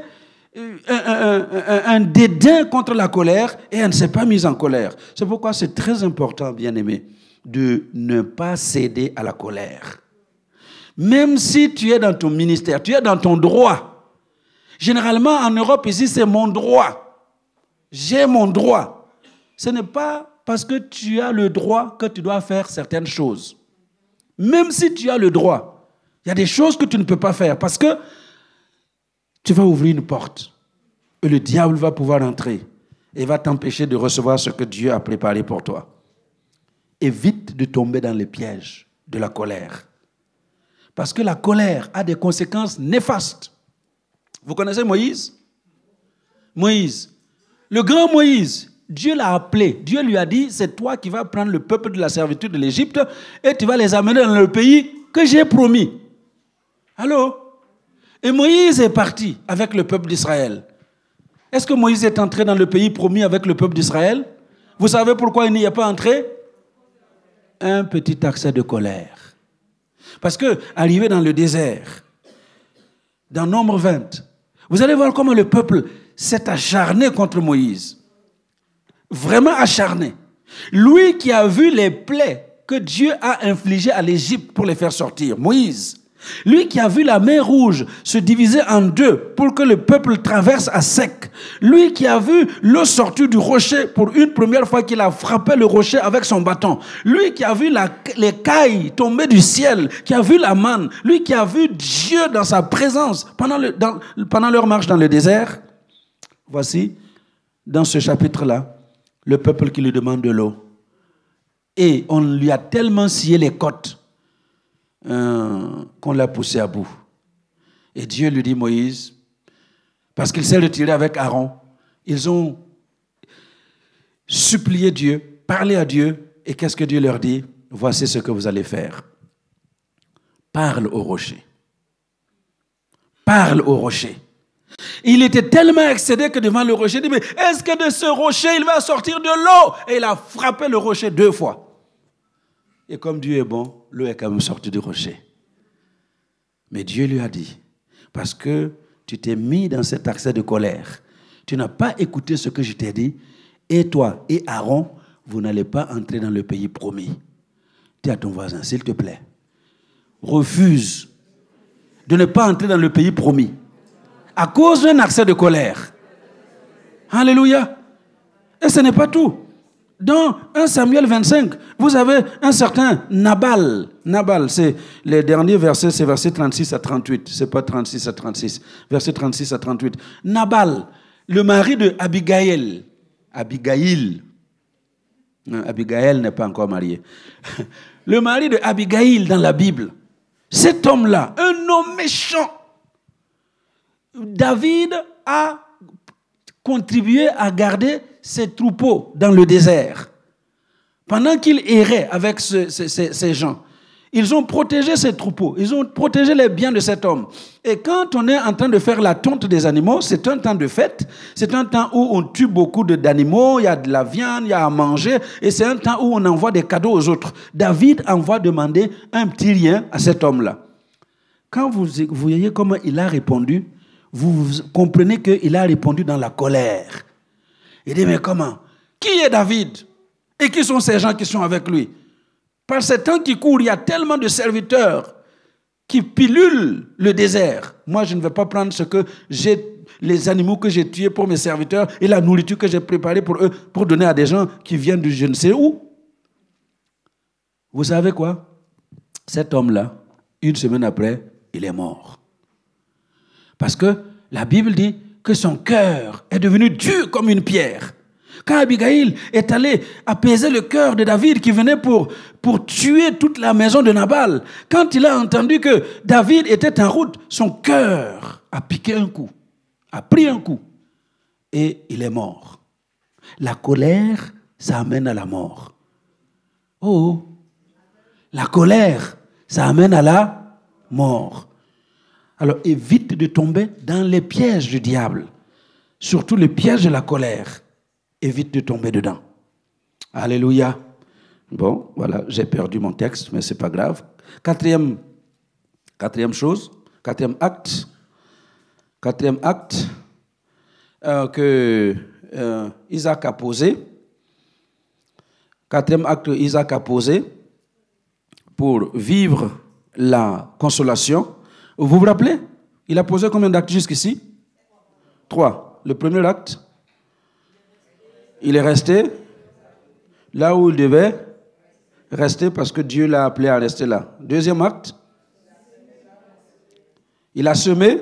euh, un, un, dédain contre la colère et elle ne s'est pas mise en colère. C'est pourquoi c'est très important, bien-aimé, de ne pas céder à la colère. Même si tu es dans ton ministère, tu es dans ton droit. Généralement, en Europe, ici, c'est mon droit. J'ai mon droit. Ce n'est pas parce que tu as le droit que tu dois faire certaines choses. Même si tu as le droit. Il y a des choses que tu ne peux pas faire parce que tu vas ouvrir une porte et le diable va pouvoir entrer et va t'empêcher de recevoir ce que Dieu a préparé pour toi. Évite de tomber dans les pièges de la colère. Parce que la colère a des conséquences néfastes. Vous connaissez Moïse Moïse, le grand Moïse, Dieu l'a appelé. Dieu lui a dit, c'est toi qui vas prendre le peuple de la servitude de l'Égypte et tu vas les amener dans le pays que j'ai promis. Allô Et Moïse est parti avec le peuple d'Israël. Est-ce que Moïse est entré dans le pays promis avec le peuple d'Israël Vous savez pourquoi il n'y est pas entré Un petit accès de colère. Parce que, arrivé dans le désert, dans Nombre 20, vous allez voir comment le peuple s'est acharné contre Moïse. Vraiment acharné. Lui qui a vu les plaies que Dieu a infligées à l'Égypte pour les faire sortir, Moïse. Lui qui a vu la mer rouge se diviser en deux pour que le peuple traverse à sec. Lui qui a vu l'eau sortir du rocher pour une première fois qu'il a frappé le rocher avec son bâton. Lui qui a vu la, les cailles tomber du ciel, qui a vu la manne. Lui qui a vu Dieu dans sa présence pendant, pendant leur marche dans le désert. Voici, dans ce chapitre-là, le peuple qui lui demande de l'eau. Et on lui a tellement scié les côtes euh, qu'on l'a poussé à bout. Et Dieu lui dit, Moïse, parce qu'il s'est tirer avec Aaron, ils ont supplié Dieu, parlé à Dieu, et qu'est-ce que Dieu leur dit Voici ce que vous allez faire. Parle au rocher. Parle au rocher. Il était tellement excédé que devant le rocher, il dit, mais est-ce que de ce rocher, il va sortir de l'eau Et il a frappé le rocher deux fois. Et comme Dieu est bon, l'eau est quand même sortie du rocher. Mais Dieu lui a dit, parce que tu t'es mis dans cet accès de colère, tu n'as pas écouté ce que je t'ai dit, et toi et Aaron, vous n'allez pas entrer dans le pays promis. Dis à ton voisin, s'il te plaît, refuse de ne pas entrer dans le pays promis à cause d'un accès de colère. Alléluia. Et ce n'est pas tout. Dans 1 Samuel 25, vous avez un certain Nabal. Nabal, c'est les derniers versets, c'est verset 36 à 38. C'est pas 36 à 36. Verset 36 à 38. Nabal, le mari de Abigail. Abigail. Abigail n'est pas encore mariée. Le mari de Abigail dans la Bible. Cet homme-là, un homme méchant. David a contribué à garder ses troupeaux dans le désert. Pendant qu'il erraient avec ces gens, ils ont protégé ces troupeaux, ils ont protégé les biens de cet homme. Et quand on est en train de faire la tonte des animaux, c'est un temps de fête, c'est un temps où on tue beaucoup d'animaux, il y a de la viande, il y a à manger, et c'est un temps où on envoie des cadeaux aux autres. David envoie demander un petit lien à cet homme-là. Quand vous voyez comment il a répondu, vous comprenez qu'il a répondu dans la colère. Il dit, mais comment Qui est David Et qui sont ces gens qui sont avec lui Par ces temps qui courent, il y a tellement de serviteurs qui pilulent le désert. Moi, je ne vais pas prendre ce que j'ai les animaux que j'ai tués pour mes serviteurs et la nourriture que j'ai préparée pour eux, pour donner à des gens qui viennent de je ne sais où. Vous savez quoi Cet homme-là, une semaine après, il est mort. Parce que la Bible dit, que son cœur est devenu dur comme une pierre. Quand Abigail est allé apaiser le cœur de David qui venait pour, pour tuer toute la maison de Nabal, quand il a entendu que David était en route, son cœur a piqué un coup, a pris un coup, et il est mort. La colère, ça amène à la mort. Oh, oh. la colère, ça amène à la mort. Alors évite de tomber dans les pièges du diable, surtout les pièges de la colère. Évite de tomber dedans. Alléluia. Bon, voilà, j'ai perdu mon texte, mais ce n'est pas grave. Quatrième, quatrième chose, quatrième acte, quatrième acte euh, que euh, Isaac a posé, quatrième acte Isaac a posé pour vivre la consolation, vous vous rappelez Il a posé combien d'actes jusqu'ici Trois. Le premier acte, il est resté là où il devait rester parce que Dieu l'a appelé à rester là. Deuxième acte, il a semé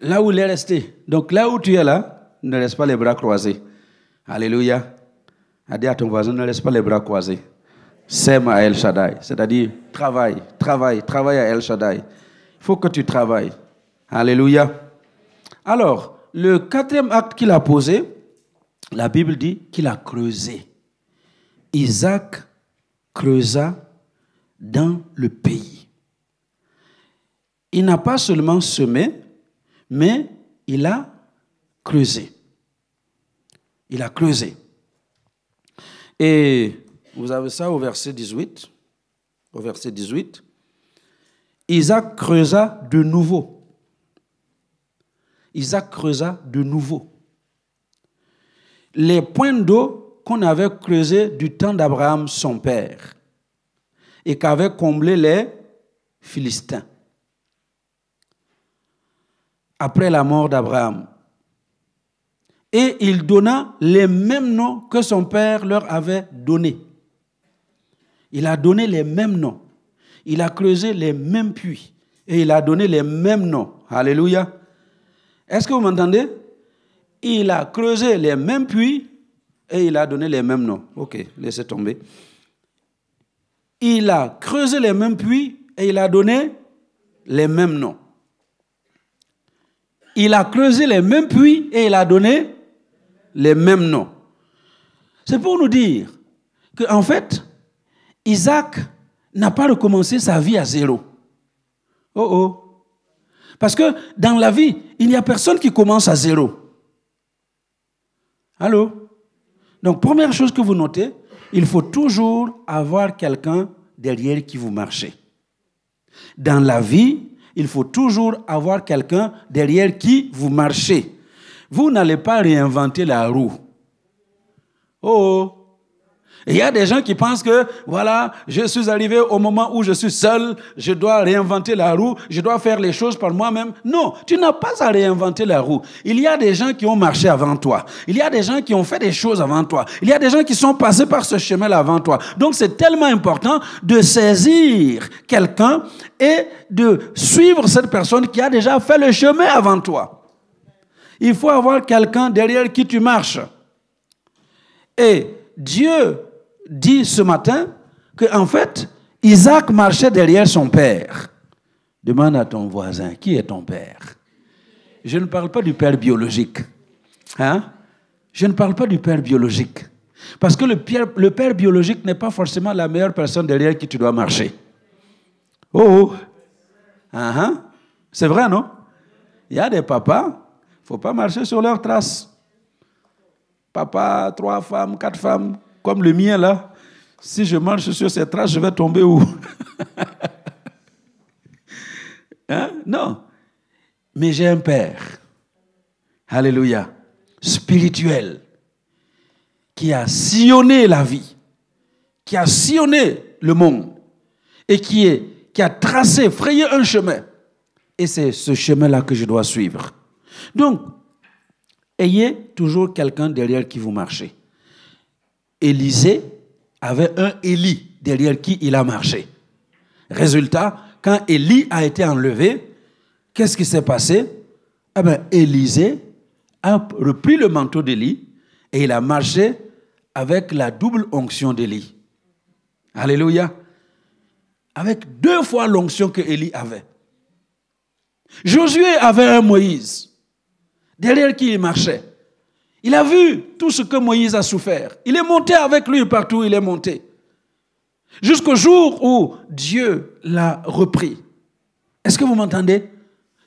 là où il est resté. Donc là où tu es là, ne laisse pas les bras croisés. Alléluia. A dit à ton voisin, ne laisse pas les bras croisés. Sème à El Shaddai, c'est-à-dire travaille, travaille, travaille à El Shaddai faut que tu travailles. Alléluia. Alors, le quatrième acte qu'il a posé, la Bible dit qu'il a creusé. Isaac creusa dans le pays. Il n'a pas seulement semé, mais il a creusé. Il a creusé. Et vous avez ça au verset 18. Au verset 18. Isaac creusa de nouveau. Isaac creusa de nouveau. Les points d'eau qu'on avait creusés du temps d'Abraham, son père, et qu'avaient comblé les Philistins. Après la mort d'Abraham. Et il donna les mêmes noms que son père leur avait donnés. Il a donné les mêmes noms il a creusé les mêmes puits et il a donné les mêmes noms. Alléluia. Est-ce que vous m'entendez Il a creusé les mêmes puits et il a donné les mêmes noms. Ok, laissez tomber. Il a creusé les mêmes puits et il a donné les mêmes noms. Il a creusé les mêmes puits et il a donné les mêmes noms. C'est pour nous dire qu'en en fait, Isaac n'a pas recommencé sa vie à zéro. Oh oh. Parce que dans la vie, il n'y a personne qui commence à zéro. Allô Donc, première chose que vous notez, il faut toujours avoir quelqu'un derrière qui vous marchez. Dans la vie, il faut toujours avoir quelqu'un derrière qui vous marchez. Vous n'allez pas réinventer la roue. Oh, oh. Il y a des gens qui pensent que, voilà, je suis arrivé au moment où je suis seul, je dois réinventer la roue, je dois faire les choses par moi-même. Non, tu n'as pas à réinventer la roue. Il y a des gens qui ont marché avant toi. Il y a des gens qui ont fait des choses avant toi. Il y a des gens qui sont passés par ce chemin-là avant toi. Donc c'est tellement important de saisir quelqu'un et de suivre cette personne qui a déjà fait le chemin avant toi. Il faut avoir quelqu'un derrière qui tu marches. Et Dieu dit ce matin que en fait, Isaac marchait derrière son père. Demande à ton voisin, qui est ton père Je ne parle pas du père biologique. Hein? Je ne parle pas du père biologique. Parce que le père, biologique n'est pas forcément la meilleure personne derrière qui tu dois marcher. Oh, oh. Ah, hein? C'est vrai, non Il y a des papas, il ne faut pas marcher sur leurs traces. Papa, trois femmes, quatre femmes, comme le mien là, si je marche sur ces traces, je vais tomber où hein? Non. Mais j'ai un Père. Alléluia. Spirituel. Qui a sillonné la vie. Qui a sillonné le monde. Et qui, est, qui a tracé, frayé un chemin. Et c'est ce chemin-là que je dois suivre. Donc, ayez toujours quelqu'un derrière qui vous marchez. Élisée avait un Élie derrière qui il a marché. Résultat, quand Élie a été enlevé, qu'est-ce qui s'est passé Eh bien, Élisée a repris le manteau d'Élie et il a marché avec la double onction d'Élie. Alléluia. Avec deux fois l'onction que Élie avait. Josué avait un Moïse derrière qui il marchait. Il a vu tout ce que Moïse a souffert. Il est monté avec lui partout où il est monté. Jusqu'au jour où Dieu l'a repris. Est-ce que vous m'entendez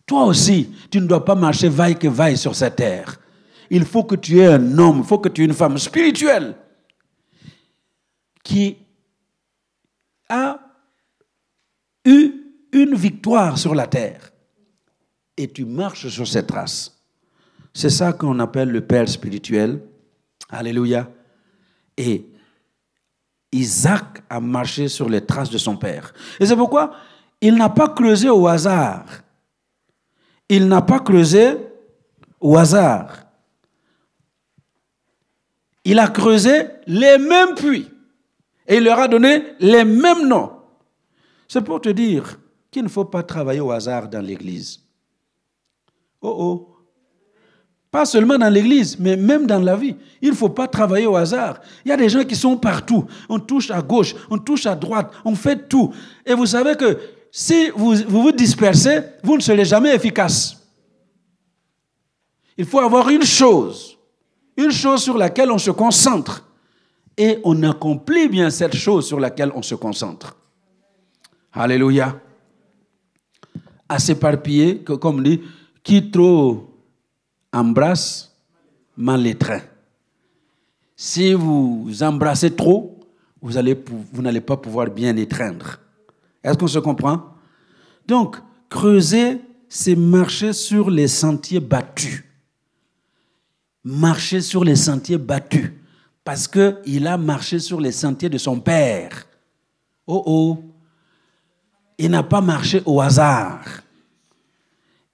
Toi aussi, tu ne dois pas marcher vaille que vaille sur cette terre. Il faut que tu aies un homme, il faut que tu aies une femme spirituelle qui a eu une victoire sur la terre. Et tu marches sur cette traces. C'est ça qu'on appelle le père spirituel. Alléluia. Et Isaac a marché sur les traces de son père. Et c'est pourquoi il n'a pas creusé au hasard. Il n'a pas creusé au hasard. Il a creusé les mêmes puits et il leur a donné les mêmes noms. C'est pour te dire qu'il ne faut pas travailler au hasard dans l'Église. Oh oh, pas seulement dans l'église, mais même dans la vie. Il ne faut pas travailler au hasard. Il y a des gens qui sont partout. On touche à gauche, on touche à droite, on fait tout. Et vous savez que si vous vous, dispersez, vous ne serez jamais efficace. Il faut avoir une chose, une chose sur laquelle on se concentre. Et on accomplit bien cette chose sur laquelle on se concentre. Alléluia. À s'éparpiller, comme dit, qui trop embrasse mal les Si vous embrassez trop, vous n'allez vous pas pouvoir bien étreindre. Est-ce qu'on se comprend Donc, creuser, c'est marcher sur les sentiers battus. Marcher sur les sentiers battus. Parce qu'il a marché sur les sentiers de son père. Oh oh. Il n'a pas marché au hasard.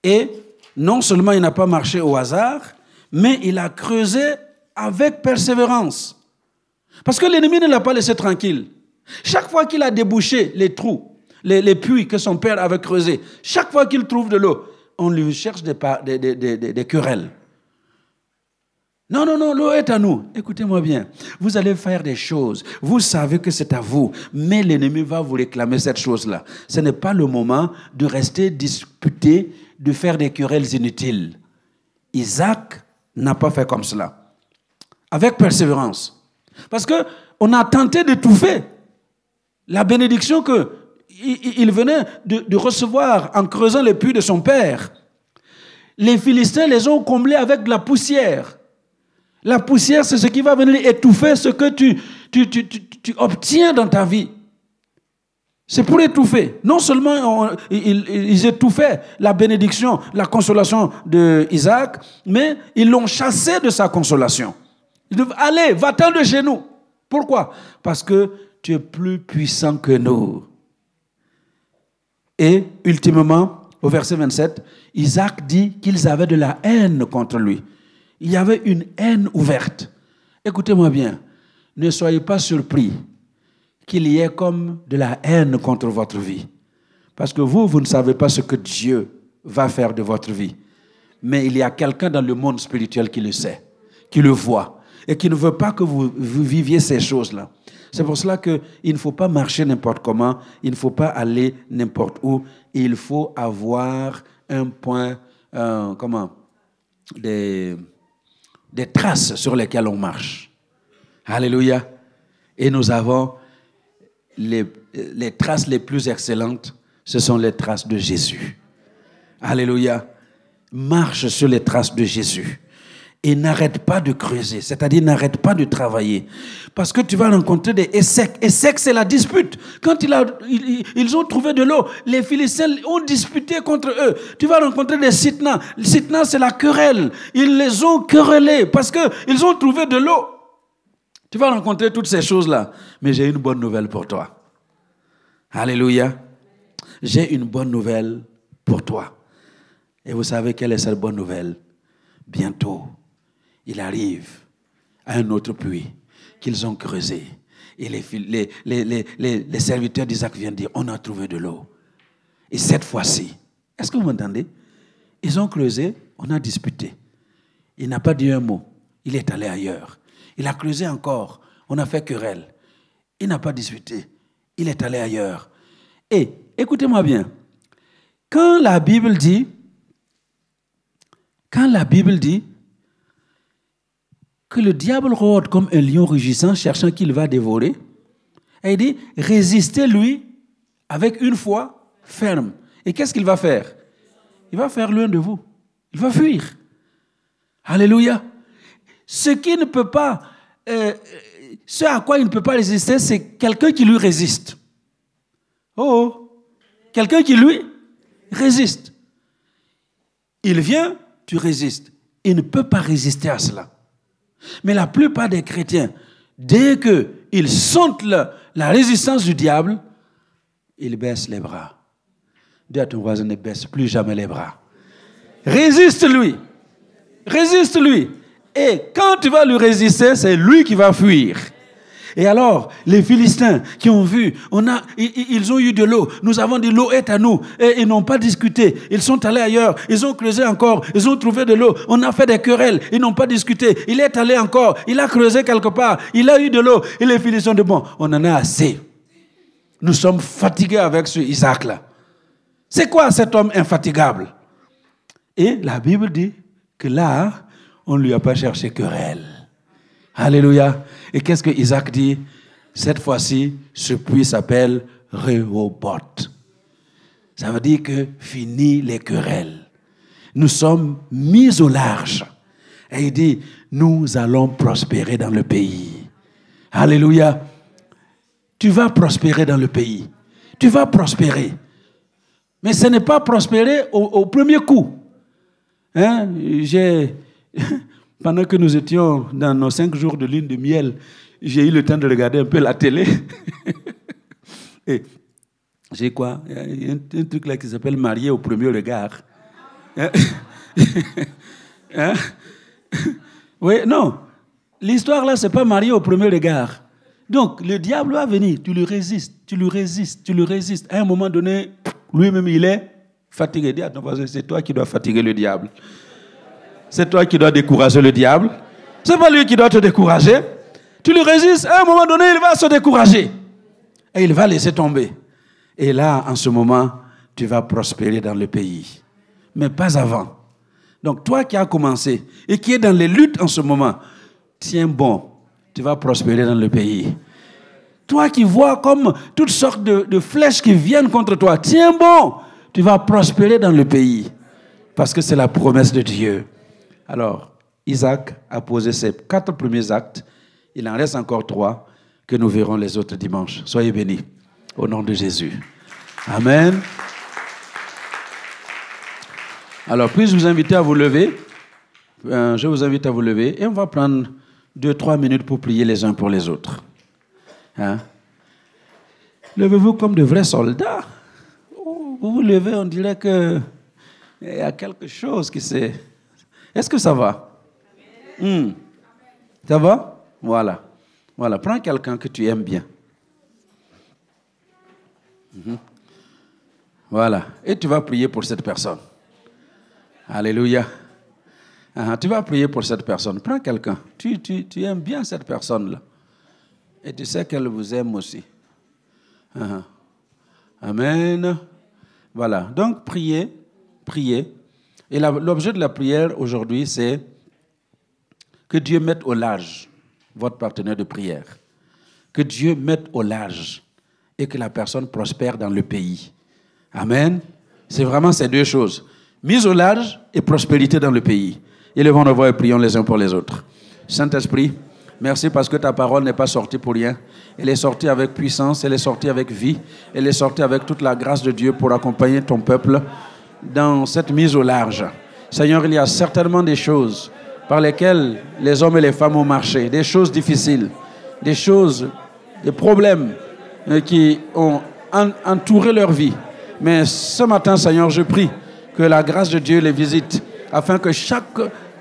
Et non seulement il n'a pas marché au hasard, mais il a creusé avec persévérance. Parce que l'ennemi ne l'a pas laissé tranquille. Chaque fois qu'il a débouché les trous, les, puits que son père avait creusés, chaque fois qu'il trouve de l'eau, on lui cherche des, des querelles. Non, non, non, l'eau est à nous. Écoutez-moi bien. Vous allez faire des choses. Vous savez que c'est à vous. Mais l'ennemi va vous réclamer cette chose-là. Ce n'est pas le moment de rester disputé de faire des querelles inutiles. Isaac n'a pas fait comme cela. Avec persévérance. Parce que on a tenté d'étouffer la bénédiction que il venait de, recevoir en creusant les puits de son père. Les Philistins les ont comblés avec de la poussière. La poussière, c'est ce qui va venir étouffer ce que tu obtiens dans ta vie. C'est pour étouffer. Non seulement ils, ils, étouffaient la bénédiction, la consolation de Isaac, mais ils l'ont chassé de sa consolation. Ils disent, allez, va-t'en de chez nous. Pourquoi Parce que tu es plus puissant que nous. Et ultimement, au verset 27, Isaac dit qu'ils avaient de la haine contre lui. Il y avait une haine ouverte. Écoutez-moi bien, ne soyez pas surpris qu'il y ait comme de la haine contre votre vie. Parce que vous, vous ne savez pas ce que Dieu va faire de votre vie. Mais il y a quelqu'un dans le monde spirituel qui le sait, qui le voit, et qui ne veut pas que vous, viviez ces choses-là. C'est pour cela qu'il ne faut pas marcher n'importe comment, il ne faut pas aller n'importe où, il faut avoir un point, euh, comment, des, des traces sur lesquelles on marche. Alléluia. Et nous avons les, traces les plus excellentes, ce sont les traces de Jésus. Alléluia. Marche sur les traces de Jésus et n'arrête pas de creuser, c'est-à-dire n'arrête pas de travailler. Parce que tu vas rencontrer des et sec c'est la dispute. Quand ils ont trouvé de l'eau, les Philistins ont disputé contre eux. Tu vas rencontrer des Sitna. Sitna, c'est la querelle. Ils les ont querellés parce qu'ils ont trouvé de l'eau. Tu vas rencontrer toutes ces choses-là. Mais j'ai une bonne nouvelle pour toi. Alléluia. J'ai une bonne nouvelle pour toi. Et vous savez quelle est cette bonne nouvelle Bientôt, il arrive à un autre puits qu'ils ont creusé. Et les, les, serviteurs d'Isaac viennent dire, on a trouvé de l'eau. Et cette fois-ci, est-ce que vous m'entendez Ils ont creusé, on a disputé. Il n'a pas dit un mot, il est allé ailleurs. Il a creusé encore. On a fait querelle. Il n'a pas discuté. Il est allé ailleurs. Et écoutez-moi bien. Quand la Bible dit, quand la Bible dit que le diable rôde comme un lion rugissant, cherchant qu'il va dévorer, elle dit, résistez-lui avec une foi ferme. Et qu'est-ce qu'il va faire Il va faire l'un de vous. Il va fuir. Alléluia. Ce qui ne peut pas, euh, ce à quoi il ne peut pas résister, c'est quelqu'un qui lui résiste. Oh, oh, quelqu'un qui lui résiste. Il vient, tu résistes. Il ne peut pas résister à cela. Mais la plupart des chrétiens, dès qu'ils sentent la, résistance du diable, ils baissent les bras. Dieu à ton voisin, ne baisse plus jamais les bras. Résiste-lui. Résiste-lui. Et quand tu vas lui résister, c'est lui qui va fuir. Et alors, les Philistins qui ont vu, on a, ils ont eu de l'eau. Nous avons dit l'eau est à nous. Et ils n'ont pas discuté. Ils sont allés ailleurs. Ils ont creusé encore. Ils ont trouvé de l'eau. On a fait des querelles. Ils n'ont pas discuté. Il est allé encore. Il a creusé quelque part. Il a eu de l'eau. Et les Philistins ont dit, bon, on en a assez. Nous sommes fatigués avec ce Isaac-là. C'est quoi cet homme infatigable Et la Bible dit que là, on ne lui a pas cherché querelle. Alléluia. Et qu'est-ce que Isaac dit Cette fois-ci, ce puits s'appelle Rehoboth. Ça veut dire que fini les querelles. Nous sommes mis au large. Et il dit, nous allons prospérer dans le pays. Alléluia. Tu vas prospérer dans le pays. Tu vas prospérer. Mais ce n'est pas prospérer au, premier coup. Hein? J'ai pendant que nous étions dans nos cinq jours de lune de miel, j'ai eu le temps de regarder un peu la télé. Et j'ai quoi Il y a un, truc là qui s'appelle Marié au premier regard. Hein? Oui, non. L'histoire là, c'est pas marié au premier regard. Donc, le diable va venir, tu lui résistes, tu lui résistes, tu lui résistes. À un moment donné, lui-même, il est fatigué. Ah, c'est toi qui dois fatiguer le diable c'est toi qui dois décourager le diable. C'est pas lui qui doit te décourager. Tu lui résistes, à un moment donné, il va se décourager. Et il va laisser tomber. Et là, en ce moment, tu vas prospérer dans le pays. Mais pas avant. Donc toi qui as commencé et qui es dans les luttes en ce moment, tiens bon, tu vas prospérer dans le pays. Toi qui vois comme toutes sortes de flèches qui viennent contre toi, tiens bon, tu vas prospérer dans le pays. Parce que c'est la promesse de Dieu. Alors, Isaac a posé ses quatre premiers actes. Il en reste encore trois que nous verrons les autres dimanches. Soyez bénis. Au nom de Jésus. Amen. Alors, puis-je vous inviter à vous lever euh, Je vous invite à vous lever et on va prendre deux, trois minutes pour prier les uns pour les autres. Hein? Levez-vous comme de vrais soldats. Vous vous levez, on dirait qu'il y a quelque chose qui s'est... Est-ce que ça va hmm. Ça va Voilà. Voilà. Prends quelqu'un que tu aimes bien. Mhm. Voilà. Et tu vas prier pour cette personne. Alléluia. Ah, tu vas prier pour cette personne. Prends quelqu'un. Tu, aimes bien cette personne-là. Et tu sais qu'elle vous aime aussi. Ah, ah. amen. Voilà. Donc, priez, priez, et l'objet de la prière aujourd'hui, c'est que Dieu mette au large votre partenaire de prière, que Dieu mette au large et que la personne prospère dans le pays. Amen. C'est vraiment ces deux choses. Mise au large et prospérité dans le pays. Élevons nos voix et prions les uns pour les autres. Saint-Esprit, merci parce que ta parole n'est pas sortie pour rien. Elle est sortie avec puissance, elle est sortie avec vie, elle est sortie avec toute la grâce de Dieu pour accompagner ton peuple dans cette mise au large. Seigneur, il y a certainement des choses par lesquelles les hommes et les femmes ont marché, des choses difficiles, des choses, des problèmes euh, qui ont entouré leur vie. Mais ce matin, Seigneur, je prie que la grâce de Dieu les visite afin que chaque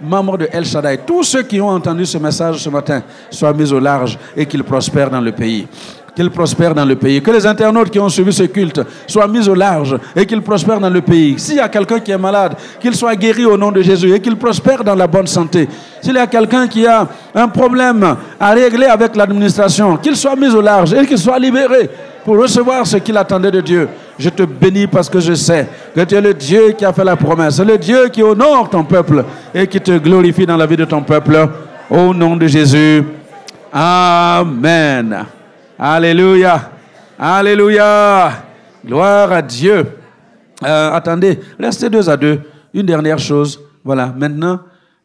membre de El Shaddai, tous ceux qui ont entendu ce message ce matin, soient mis au large et qu'ils prospèrent dans le pays. Qu'il prospère dans le pays. Que les internautes qui ont suivi ce culte soient mis au large et qu'ils prospèrent dans le pays. S'il y a quelqu'un qui est malade, qu'il soit guéri au nom de Jésus et qu'il prospère dans la bonne santé. S'il y a quelqu'un qui a un problème à régler avec l'administration, qu'il soit mis au large et qu'il soit libéré pour recevoir ce qu'il attendait de Dieu. Je te bénis parce que je sais que tu es le Dieu qui a fait la promesse, le Dieu qui honore ton peuple et qui te glorifie dans la vie de ton peuple. Au nom de Jésus. Amen. Alléluia. Alléluia. Gloire à Dieu. Euh, attendez, restez deux à deux. Une dernière chose. Voilà, maintenant,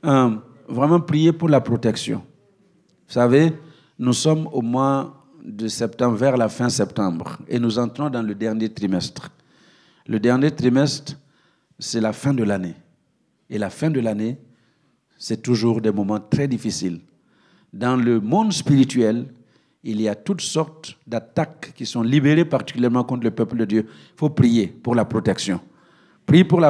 euh, vraiment prier pour la protection. Vous savez, nous sommes au mois de septembre, vers la fin septembre, et nous entrons dans le dernier trimestre. Le dernier trimestre, c'est la fin de l'année. Et la fin de l'année, c'est toujours des moments très difficiles. Dans le monde spirituel, il y a toutes sortes d'attaques qui sont libérées particulièrement contre le peuple de Dieu. Il faut prier pour la protection. Prie pour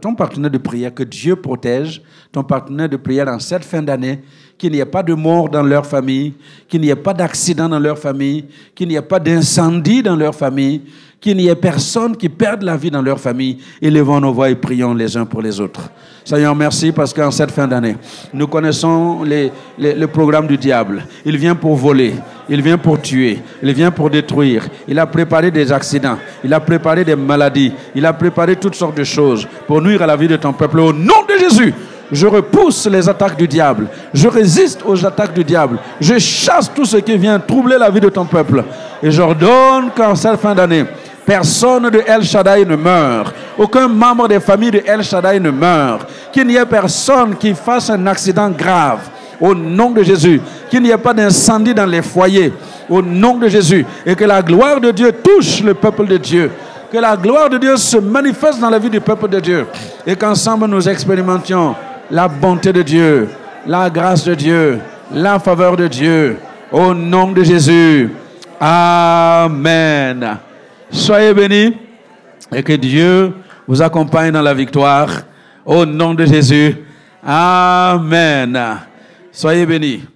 ton partenaire de prière, que Dieu protège ton partenaire de prière en cette fin d'année, qu'il n'y ait pas de mort dans leur famille, qu'il n'y ait pas d'accident dans leur famille, qu'il n'y ait pas d'incendie dans leur famille, qu'il n'y ait personne qui perde la vie dans leur famille. Élevons nos voix et prions les uns pour les autres. Seigneur, merci parce qu'en cette fin d'année, nous connaissons les, les, le programme du diable. Il vient pour voler, il vient pour tuer, il vient pour détruire. Il a préparé des accidents, il a préparé des maladies, il a préparé toutes sortes de choses pour nuire à la vie de ton peuple. Au nom de Jésus, je repousse les attaques du diable. Je résiste aux attaques du diable. Je chasse tout ce qui vient troubler la vie de ton peuple. Et j'ordonne qu'en cette fin d'année, Personne de El Shaddai ne meurt. Aucun membre des familles de El Shaddai ne meurt. Qu'il n'y ait personne qui fasse un accident grave. Au nom de Jésus. Qu'il n'y ait pas d'incendie dans les foyers. Au nom de Jésus. Et que la gloire de Dieu touche le peuple de Dieu. Que la gloire de Dieu se manifeste dans la vie du peuple de Dieu. Et qu'ensemble nous expérimentions la bonté de Dieu, la grâce de Dieu, la faveur de Dieu. Au nom de Jésus. Amen. Soyez bénis et que Dieu vous accompagne dans la victoire. Au nom de Jésus. Amen. Soyez bénis.